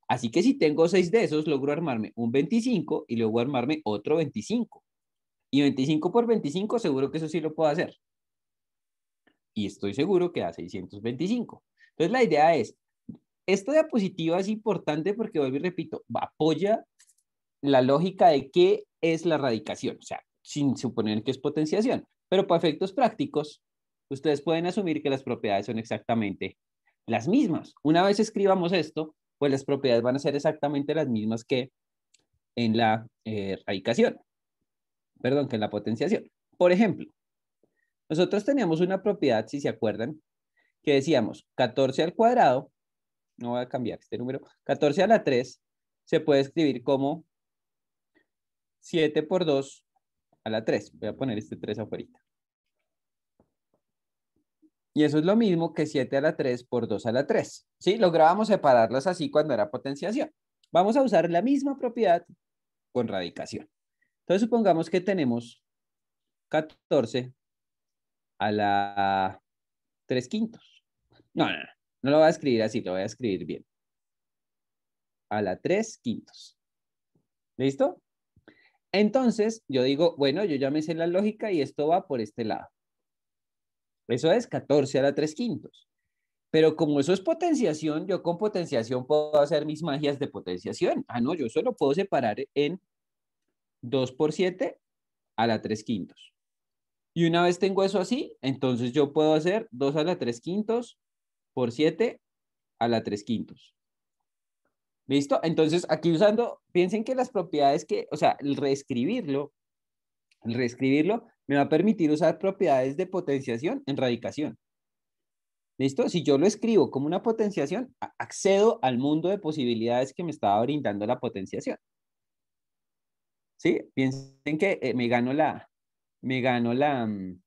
Así que si tengo 6 de esos, logro armarme un 25 y luego armarme otro 25. Y 25 por 25, seguro que eso sí lo puedo hacer. Y estoy seguro que da 625. Entonces la idea es, esta diapositiva es importante porque, vuelvo y repito, apoya la lógica de qué es la radicación, o sea, sin suponer que es potenciación. Pero para efectos prácticos, ustedes pueden asumir que las propiedades son exactamente las mismas. Una vez escribamos esto, pues las propiedades van a ser exactamente las mismas que en la eh, radicación, perdón, que en la potenciación. Por ejemplo, nosotros teníamos una propiedad, si se acuerdan, que decíamos 14 al cuadrado, no voy a cambiar este número, 14 a la 3 se puede escribir como 7 por 2 a la 3. Voy a poner este 3 afuera. Y eso es lo mismo que 7 a la 3 por 2 a la 3. ¿Sí? Lográbamos separarlas así cuando era potenciación. Vamos a usar la misma propiedad con radicación. Entonces supongamos que tenemos 14 a la 3 quintos. No, no, no, no lo voy a escribir así, lo voy a escribir bien. A la 3 quintos. ¿Listo? Entonces yo digo, bueno, yo ya me sé la lógica y esto va por este lado. Eso es 14 a la 3 quintos. Pero como eso es potenciación, yo con potenciación puedo hacer mis magias de potenciación. Ah, no, yo solo puedo separar en 2 por 7 a la 3 quintos. Y una vez tengo eso así, entonces yo puedo hacer 2 a la 3 quintos por 7 a la 3 quintos. ¿Listo? Entonces aquí usando, piensen que las propiedades que, o sea, el reescribirlo, el reescribirlo me va a permitir usar propiedades de potenciación en radicación. ¿Listo? Si yo lo escribo como una potenciación, accedo al mundo de posibilidades que me estaba brindando la potenciación. ¿Sí? Piensen que eh, me gano la, me gano la, mm,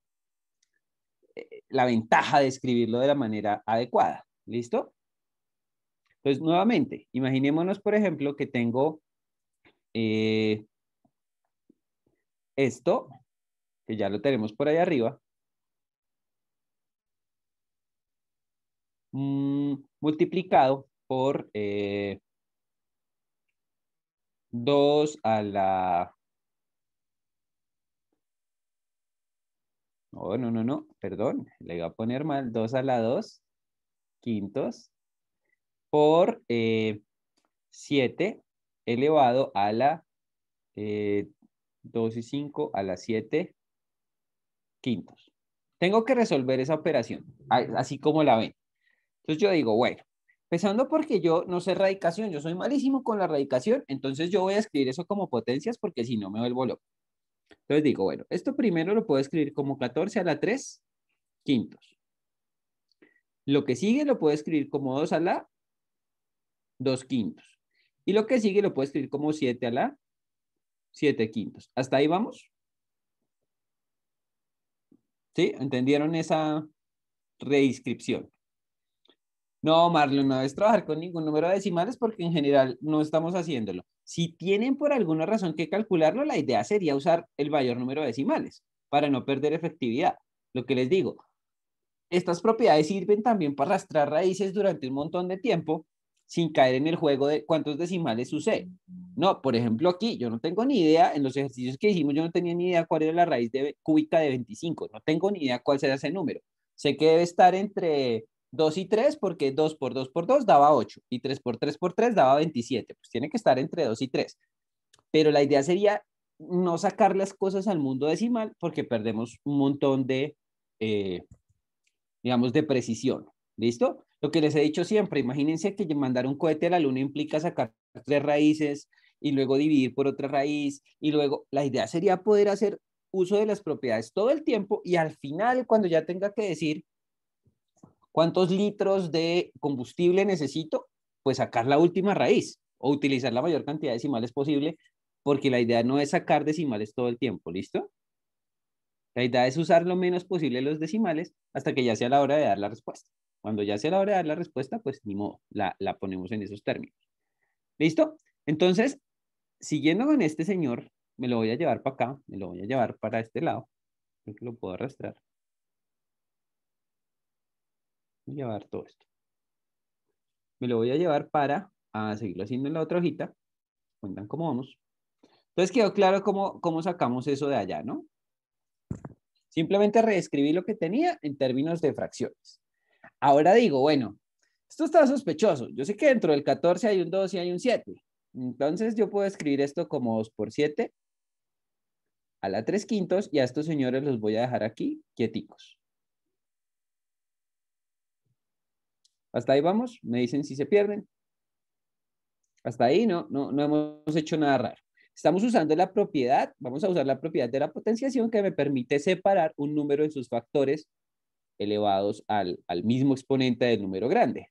eh, la ventaja de escribirlo de la manera adecuada. ¿Listo? Entonces, nuevamente, imaginémonos, por ejemplo, que tengo eh, esto, que ya lo tenemos por ahí arriba. Mm, multiplicado por eh, 2 a la... Oh, no, no, no, perdón, le iba a poner mal. 2 a la 2 quintos por eh, 7 elevado a la eh, 2 y 5 a la 7 quintos. Tengo que resolver esa operación, así como la ven. Entonces yo digo, bueno, empezando porque yo no sé radicación, yo soy malísimo con la radicación, entonces yo voy a escribir eso como potencias porque si no me vuelvo loco. Entonces digo, bueno, esto primero lo puedo escribir como 14 a la 3 quintos. Lo que sigue lo puedo escribir como 2 a la 2 quintos. Y lo que sigue lo puedo escribir como 7 a la 7 quintos. ¿Hasta ahí vamos? ¿Sí? ¿Entendieron esa reinscripción? No, Marlon, no debes trabajar con ningún número de decimales porque en general no estamos haciéndolo. Si tienen por alguna razón que calcularlo, la idea sería usar el mayor número de decimales para no perder efectividad. Lo que les digo, estas propiedades sirven también para arrastrar raíces durante un montón de tiempo sin caer en el juego de cuántos decimales usé. No, por ejemplo, aquí yo no tengo ni idea, en los ejercicios que hicimos yo no tenía ni idea cuál era la raíz de, cúbica de 25, no tengo ni idea cuál será ese número. Sé que debe estar entre 2 y 3 porque 2 por 2 por 2 daba 8 y 3 por 3 por 3 daba 27, pues tiene que estar entre 2 y 3. Pero la idea sería no sacar las cosas al mundo decimal porque perdemos un montón de, eh, digamos, de precisión. ¿Listo? Lo que les he dicho siempre, imagínense que mandar un cohete a la luna implica sacar tres raíces y luego dividir por otra raíz y luego la idea sería poder hacer uso de las propiedades todo el tiempo y al final cuando ya tenga que decir cuántos litros de combustible necesito, pues sacar la última raíz o utilizar la mayor cantidad de decimales posible, porque la idea no es sacar decimales todo el tiempo, ¿listo? La idea es usar lo menos posible los decimales hasta que ya sea la hora de dar la respuesta. Cuando ya sea la hora de dar la respuesta, pues ni modo, la, ponemos en esos términos. ¿Listo? Entonces, siguiendo con este señor, me lo voy a llevar para acá, me lo voy a llevar para este lado, que lo puedo arrastrar. Voy a llevar todo esto. Me lo voy a llevar para a seguirlo haciendo en la otra hojita. Cuentan cómo vamos. Entonces quedó claro cómo, cómo sacamos eso de allá, ¿no? Simplemente reescribí lo que tenía en términos de fracciones. Ahora digo, bueno, esto está sospechoso. Yo sé que dentro del 14 hay un 2 y hay un 7. Entonces yo puedo escribir esto como 2 por 7 a la 3 quintos y a estos señores los voy a dejar aquí quieticos. Hasta ahí vamos. Me dicen si se pierden. Hasta ahí no, no, no hemos hecho nada raro. Estamos usando la propiedad, vamos a usar la propiedad de la potenciación que me permite separar un número en sus factores elevados al, mismo exponente del número grande.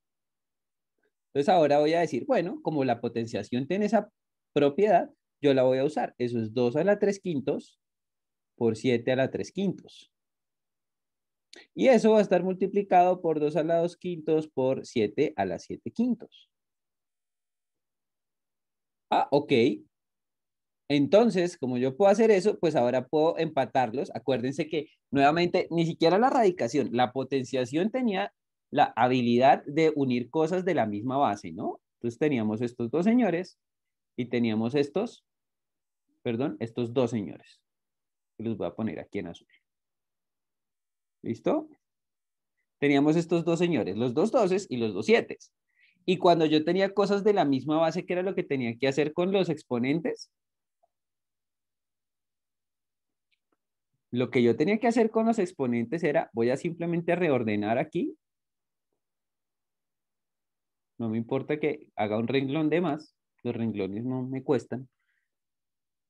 Entonces ahora voy a decir, bueno, como la potenciación tiene esa propiedad, yo la voy a usar. Eso es 2 a la 3 quintos por 7 a la 3 quintos. Y eso va a estar multiplicado por 2 a la 2 quintos por 7 a la 7 quintos. Ah, ok. Entonces, como yo puedo hacer eso, pues ahora puedo empatarlos. Acuérdense que nuevamente ni siquiera la radicación, la potenciación tenía la habilidad de unir cosas de la misma base, ¿no? Entonces teníamos estos dos señores y teníamos estos, perdón, estos dos señores. Los voy a poner aquí en azul. ¿Listo? Teníamos estos dos señores, los dos doces y los dos siete. Y cuando yo tenía cosas de la misma base, que era lo que tenía que hacer con los exponentes? lo que yo tenía que hacer con los exponentes era, voy a simplemente reordenar aquí. No me importa que haga un renglón de más. Los renglones no me cuestan.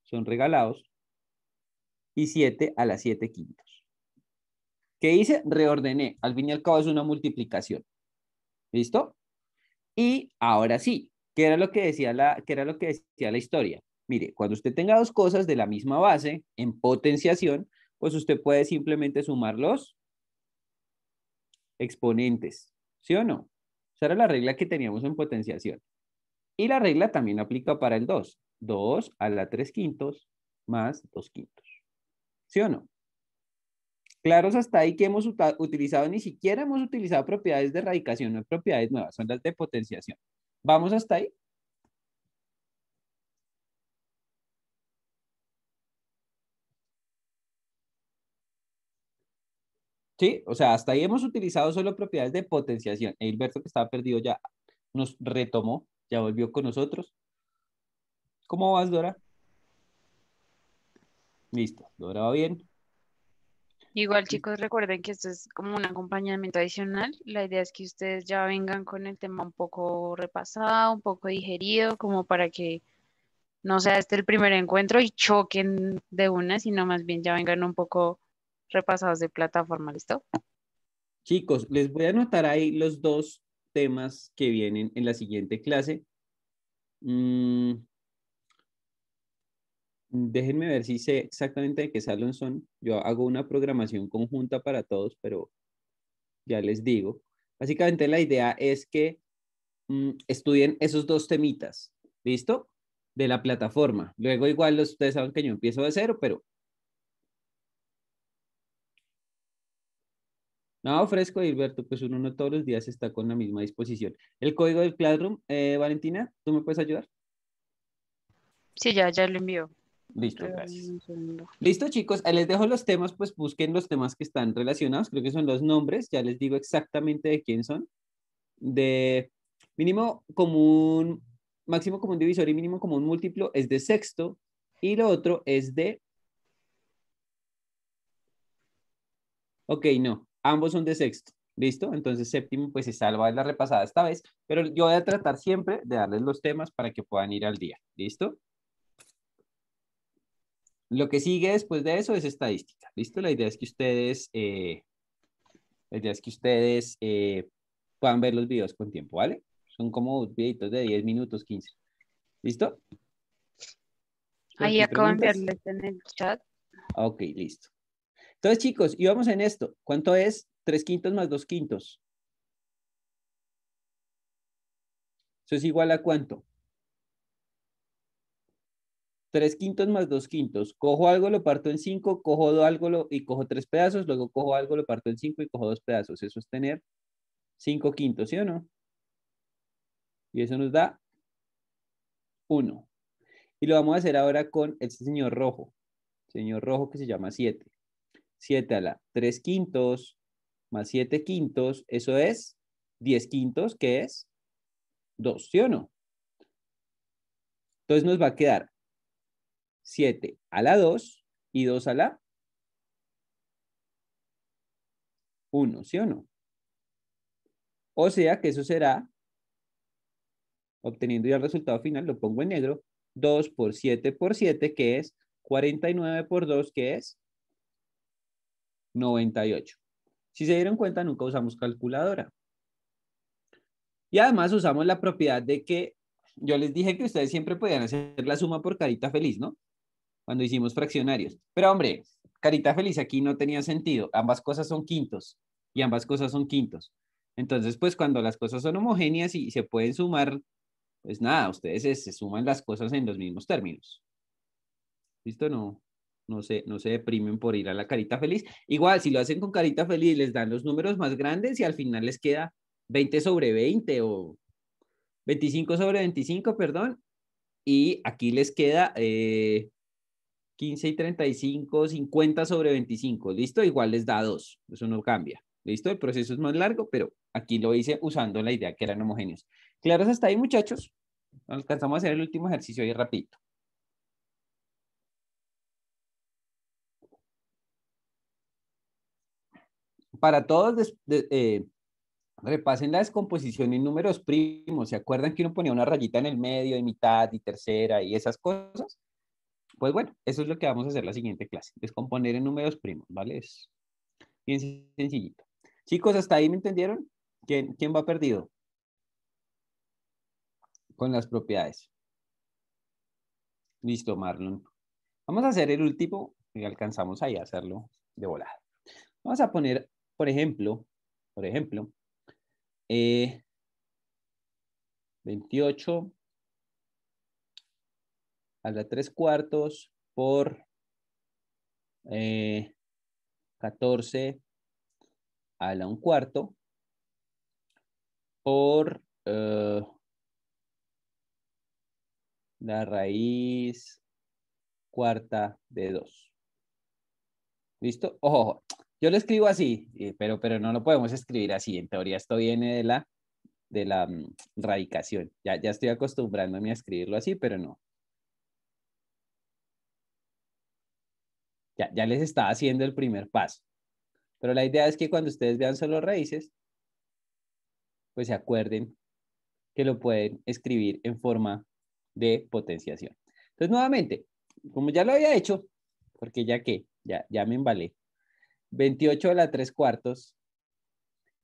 Son regalados. Y 7 a las 7 quintos. ¿Qué hice? Reordené. Al fin y al cabo es una multiplicación. ¿Listo? Y ahora sí, ¿qué era lo que decía la, qué era lo que decía la historia? Mire, cuando usted tenga dos cosas de la misma base en potenciación, pues usted puede simplemente sumar los exponentes, ¿sí o no? Esa era la regla que teníamos en potenciación. Y la regla también aplica para el 2. 2 a la 3 quintos más 2 quintos. ¿Sí o no? Claros hasta ahí que hemos utilizado, ni siquiera hemos utilizado propiedades de radicación, no propiedades nuevas, son las de potenciación. ¿Vamos hasta ahí? Sí, o sea, hasta ahí hemos utilizado solo propiedades de potenciación. E Hilberto, que estaba perdido, ya nos retomó, ya volvió con nosotros. ¿Cómo vas, Dora? Listo, Dora va bien. Igual, chicos, recuerden que esto es como un acompañamiento adicional. La idea es que ustedes ya vengan con el tema un poco repasado, un poco digerido, como para que no sea este el primer encuentro y choquen de una, sino más bien ya vengan un poco repasados de plataforma, ¿listo? Chicos, les voy a anotar ahí los dos temas que vienen en la siguiente clase. Mm. Déjenme ver si sé exactamente de qué salón son. Yo hago una programación conjunta para todos, pero ya les digo. Básicamente la idea es que mm, estudien esos dos temitas, ¿listo? De la plataforma. Luego igual ustedes saben que yo empiezo de cero, pero No, fresco, Gilberto, pues uno no todos los días está con la misma disposición. El código del Classroom, eh, Valentina, ¿tú me puedes ayudar? Sí, ya, ya lo envió. Listo, gracias. Listo, chicos, eh, les dejo los temas, pues busquen los temas que están relacionados, creo que son los nombres, ya les digo exactamente de quién son. De mínimo común, máximo común divisor y mínimo común múltiplo es de sexto y lo otro es de... Ok, no, Ambos son de sexto. ¿Listo? Entonces séptimo pues se salva de la repasada esta vez, pero yo voy a tratar siempre de darles los temas para que puedan ir al día. ¿Listo? Lo que sigue después de eso es estadística. ¿Listo? La idea es que ustedes, eh, idea es que ustedes eh, puedan ver los videos con tiempo, ¿vale? Son como videitos de 10 minutos, 15. ¿Listo? Ahí acaban de verles en el chat. Ok, listo. Entonces, chicos, vamos en esto. ¿Cuánto es 3 quintos más dos quintos? Eso es igual a cuánto? Tres quintos más dos quintos. Cojo algo, lo parto en cinco. cojo algo lo, y cojo tres pedazos, luego cojo algo, lo parto en cinco y cojo dos pedazos. Eso es tener cinco quintos, ¿sí o no? Y eso nos da 1. Y lo vamos a hacer ahora con este señor rojo. Señor rojo que se llama 7. 7 a la 3 quintos más 7 quintos, eso es 10 quintos, que es 2, ¿sí o no? Entonces nos va a quedar 7 a la 2 y 2 a la 1, ¿sí o no? O sea que eso será, obteniendo ya el resultado final, lo pongo en negro, 2 por 7 por 7, que es 49 por 2, que es 98. Si se dieron cuenta, nunca usamos calculadora. Y además usamos la propiedad de que yo les dije que ustedes siempre podían hacer la suma por carita feliz, ¿no? Cuando hicimos fraccionarios. Pero hombre, carita feliz aquí no tenía sentido. Ambas cosas son quintos y ambas cosas son quintos. Entonces, pues cuando las cosas son homogéneas y se pueden sumar, pues nada, ustedes se, suman las cosas en los mismos términos. ¿Listo? No, no se, no se deprimen por ir a la carita feliz. Igual, si lo hacen con carita feliz, les dan los números más grandes y al final les queda 20 sobre 20 o 25 sobre 25, perdón. Y aquí les queda 15 eh, y 35, 50 sobre 25, ¿listo? Igual les da 2, eso no cambia, ¿listo? El proceso es más largo, pero aquí lo hice usando la idea que eran homogéneos. ¿Claro hasta ahí, muchachos? Alcanzamos a hacer el último ejercicio ahí rapidito. para todos, eh, repasen la descomposición en números primos. ¿Se acuerdan que uno ponía una rayita en el medio, y mitad, y tercera, y esas cosas? Pues bueno, eso es lo que vamos a hacer la siguiente clase, descomponer en números primos, ¿vale? Es bien sencillito. Chicos, ¿hasta ahí me entendieron? ¿Quién, quién va perdido? Con las propiedades. Listo, Marlon. Vamos a hacer el último y alcanzamos ahí a hacerlo de volada. Vamos a poner por ejemplo, por ejemplo, eh, 28 a la 3 cuartos por eh, 14 a la 1 cuarto por eh, la raíz cuarta de 2. ¿Listo? ojo, yo lo escribo así, eh, pero, pero no lo podemos escribir así. En teoría esto viene de la, de la mm, radicación. Ya, ya estoy acostumbrándome a escribirlo así, pero no. Ya, les estaba haciendo el primer paso. Pero la idea es que cuando ustedes vean solo raíces, pues se acuerden que lo pueden escribir en forma de potenciación. Entonces, nuevamente, como ya lo había hecho, porque ya que, ya, ya me embalé, 28 a la 3 cuartos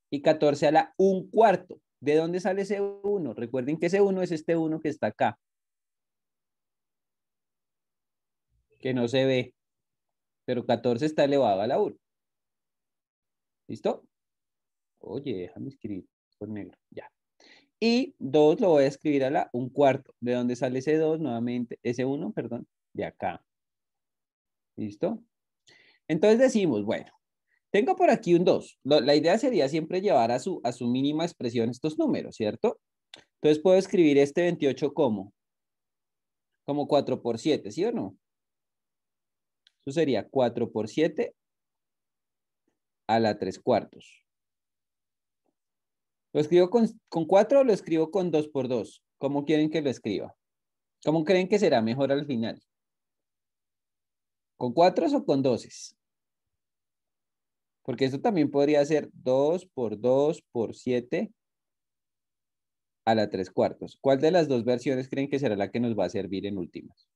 y 14 a la 1 cuarto. ¿De dónde sale ese 1? Recuerden que ese 1 es este 1 que está acá. Que no se ve. Pero 14 está elevado a la 1. ¿Listo? Oye, déjame escribir por negro. Ya. Y 2 lo voy a escribir a la 1 cuarto. ¿De dónde sale ese 2? Nuevamente, ese 1, perdón, de acá. ¿Listo? Entonces decimos, bueno, tengo por aquí un 2. La idea sería siempre llevar a su, a su mínima expresión estos números, ¿cierto? Entonces puedo escribir este 28 como, como 4 por 7, ¿sí o no? Eso sería 4 por 7 a la 3 cuartos. ¿Lo escribo con, con 4 o lo escribo con 2 por 2? ¿Cómo quieren que lo escriba? ¿Cómo creen que será mejor al final? ¿Con cuatro o con doces? Porque esto también podría ser 2 por 2 por 7 a la 3 cuartos. ¿Cuál de las dos versiones creen que será la que nos va a servir en últimas?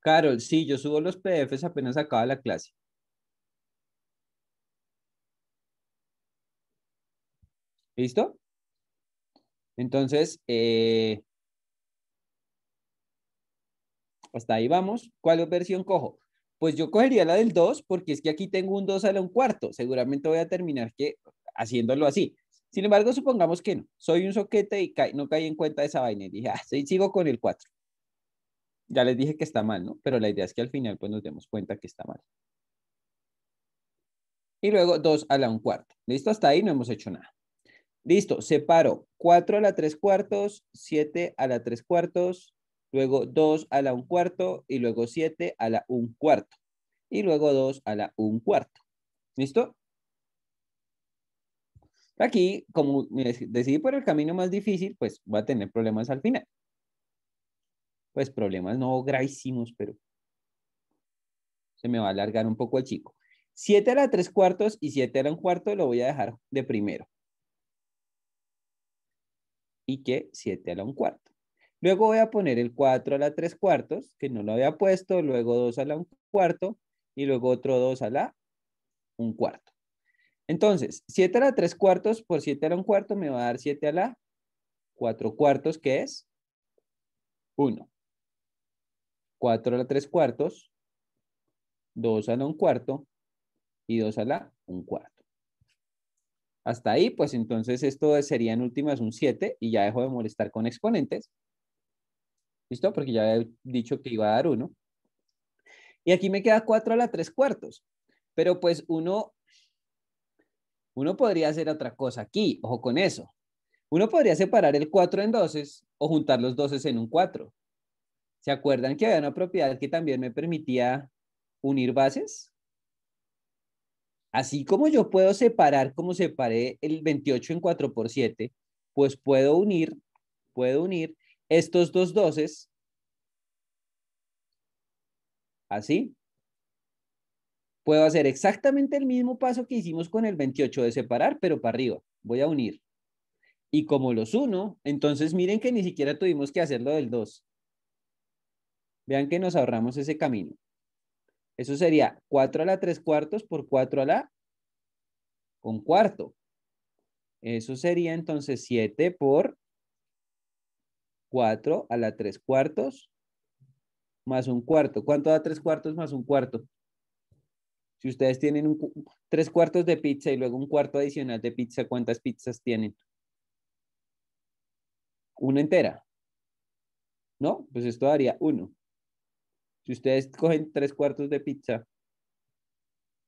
Carol, sí, yo subo los PDFs apenas acaba la clase. ¿Listo? Entonces, eh, hasta ahí vamos. ¿Cuál versión cojo? Pues yo cogería la del 2 porque es que aquí tengo un 2 a la 1 cuarto. Seguramente voy a terminar que haciéndolo así. Sin embargo, supongamos que no. Soy un soquete y no caí en cuenta de esa vaina. Y dije, ah, sí, sigo con el 4. Ya les dije que está mal, ¿no? Pero la idea es que al final pues nos demos cuenta que está mal. Y luego 2 a la 1 cuarto. Listo, hasta ahí no hemos hecho nada. Listo, separo 4 a la 3 cuartos, 7 a la 3 cuartos, luego 2 a la 1 cuarto y luego 7 a la 1 cuarto y luego 2 a la 1 cuarto. ¿Listo? Aquí, como decidí por el camino más difícil, pues voy a tener problemas al final. Pues problemas no gravísimos, pero se me va a alargar un poco el chico. 7 a la 3 cuartos y 7 a la 1 cuarto lo voy a dejar de primero y que 7 a la 1 cuarto. Luego voy a poner el 4 a la 3 cuartos, que no lo había puesto, luego 2 a la 1 cuarto y luego otro 2 a la 1 cuarto. Entonces, 7 a la 3 cuartos por 7 a la 1 cuarto me va a dar 7 a la 4 cuartos, que es 1. 4 a la 3 cuartos, 2 a la 1 cuarto y 2 a la 1 cuarto hasta ahí, pues entonces esto sería en últimas un 7 y ya dejo de molestar con exponentes. ¿Listo? Porque ya he dicho que iba a dar 1. Y aquí me queda 4 a la 3 cuartos. Pero pues uno, uno podría hacer otra cosa aquí, ojo con eso. Uno podría separar el 4 en 12 o juntar los 12 en un 4. ¿Se acuerdan que había una propiedad que también me permitía unir bases? Así como yo puedo separar como separé el 28 en 4 por 7, pues puedo unir, puedo unir estos dos doces, así. Puedo hacer exactamente el mismo paso que hicimos con el 28 de separar, pero para arriba. Voy a unir. Y como los uno, entonces miren que ni siquiera tuvimos que hacerlo del 2. Vean que nos ahorramos ese camino. Eso sería 4 a la 3 cuartos por 4 a la 1 cuarto. Eso sería entonces 7 por 4 a la 3 cuartos más un cuarto. ¿Cuánto da 3 cuartos más un cuarto? Si ustedes tienen 3 cuartos de pizza y luego un cuarto adicional de pizza, ¿cuántas pizzas tienen? Una entera. ¿No? Pues esto daría 1. Si ustedes cogen tres cuartos de pizza,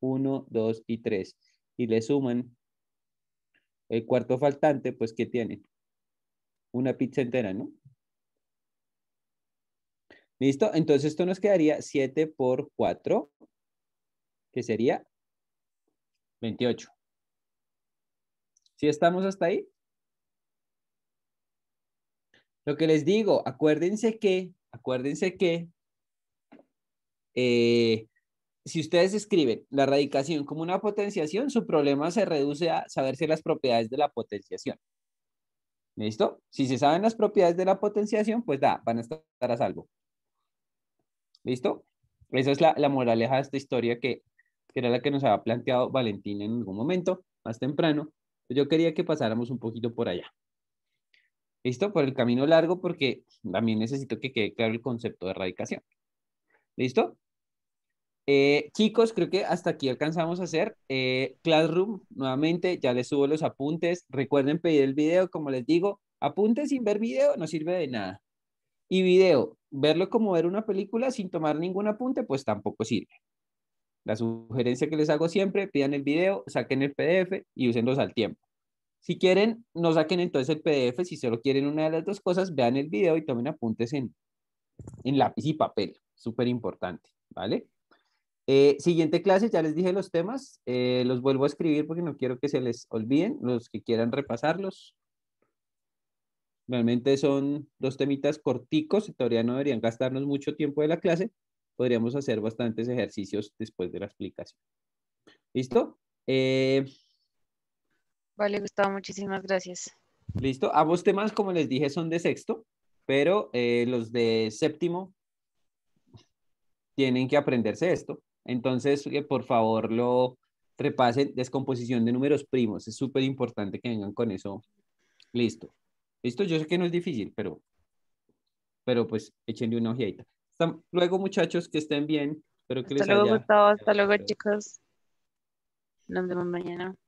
uno, dos y tres, y le suman el cuarto faltante, pues ¿qué tienen? Una pizza entera, ¿no? ¿Listo? Entonces esto nos quedaría 7 por 4, que sería 28. ¿Sí estamos hasta ahí? Lo que les digo, acuérdense que, acuérdense que eh, si ustedes escriben la radicación como una potenciación, su problema se reduce a saberse las propiedades de la potenciación. ¿Listo? Si se saben las propiedades de la potenciación, pues da, van a estar a salvo. ¿Listo? Esa es la, moraleja de esta historia que, era la que nos había planteado Valentín en algún momento, más temprano. Yo quería que pasáramos un poquito por allá. ¿Listo? Por el camino largo, porque también necesito que quede claro el concepto de radicación. ¿Listo? Eh, chicos, creo que hasta aquí alcanzamos a hacer eh, Classroom. Nuevamente, ya les subo los apuntes. Recuerden pedir el video, como les digo, apuntes sin ver video no sirve de nada. Y video, verlo como ver una película sin tomar ningún apunte, pues tampoco sirve. La sugerencia que les hago siempre, pidan el video, saquen el PDF y úsenlos al tiempo. Si quieren, no saquen entonces el PDF, si solo quieren una de las dos cosas, vean el video y tomen apuntes en, en lápiz y papel, súper importante, ¿vale? Eh, siguiente clase, ya les dije los temas, eh, los vuelvo a escribir porque no quiero que se les olviden, los que quieran repasarlos. Realmente son dos temitas corticos, todavía no deberían gastarnos mucho tiempo de la clase, podríamos hacer bastantes ejercicios después de la explicación. ¿Listo? Eh, vale, Gustavo, muchísimas gracias. Listo, ambos temas, como les dije, son de sexto, pero los de séptimo tienen que aprenderse esto. Entonces, eh, por favor, lo repasen. Descomposición de números primos. Es súper importante que vengan con eso. Listo. Listo, yo sé que no es difícil, pero, pero pues échenle una ojeadita. luego, muchachos, que estén bien. Espero que hasta luego, Gustavo. Hasta luego, chicos. Nos vemos mañana.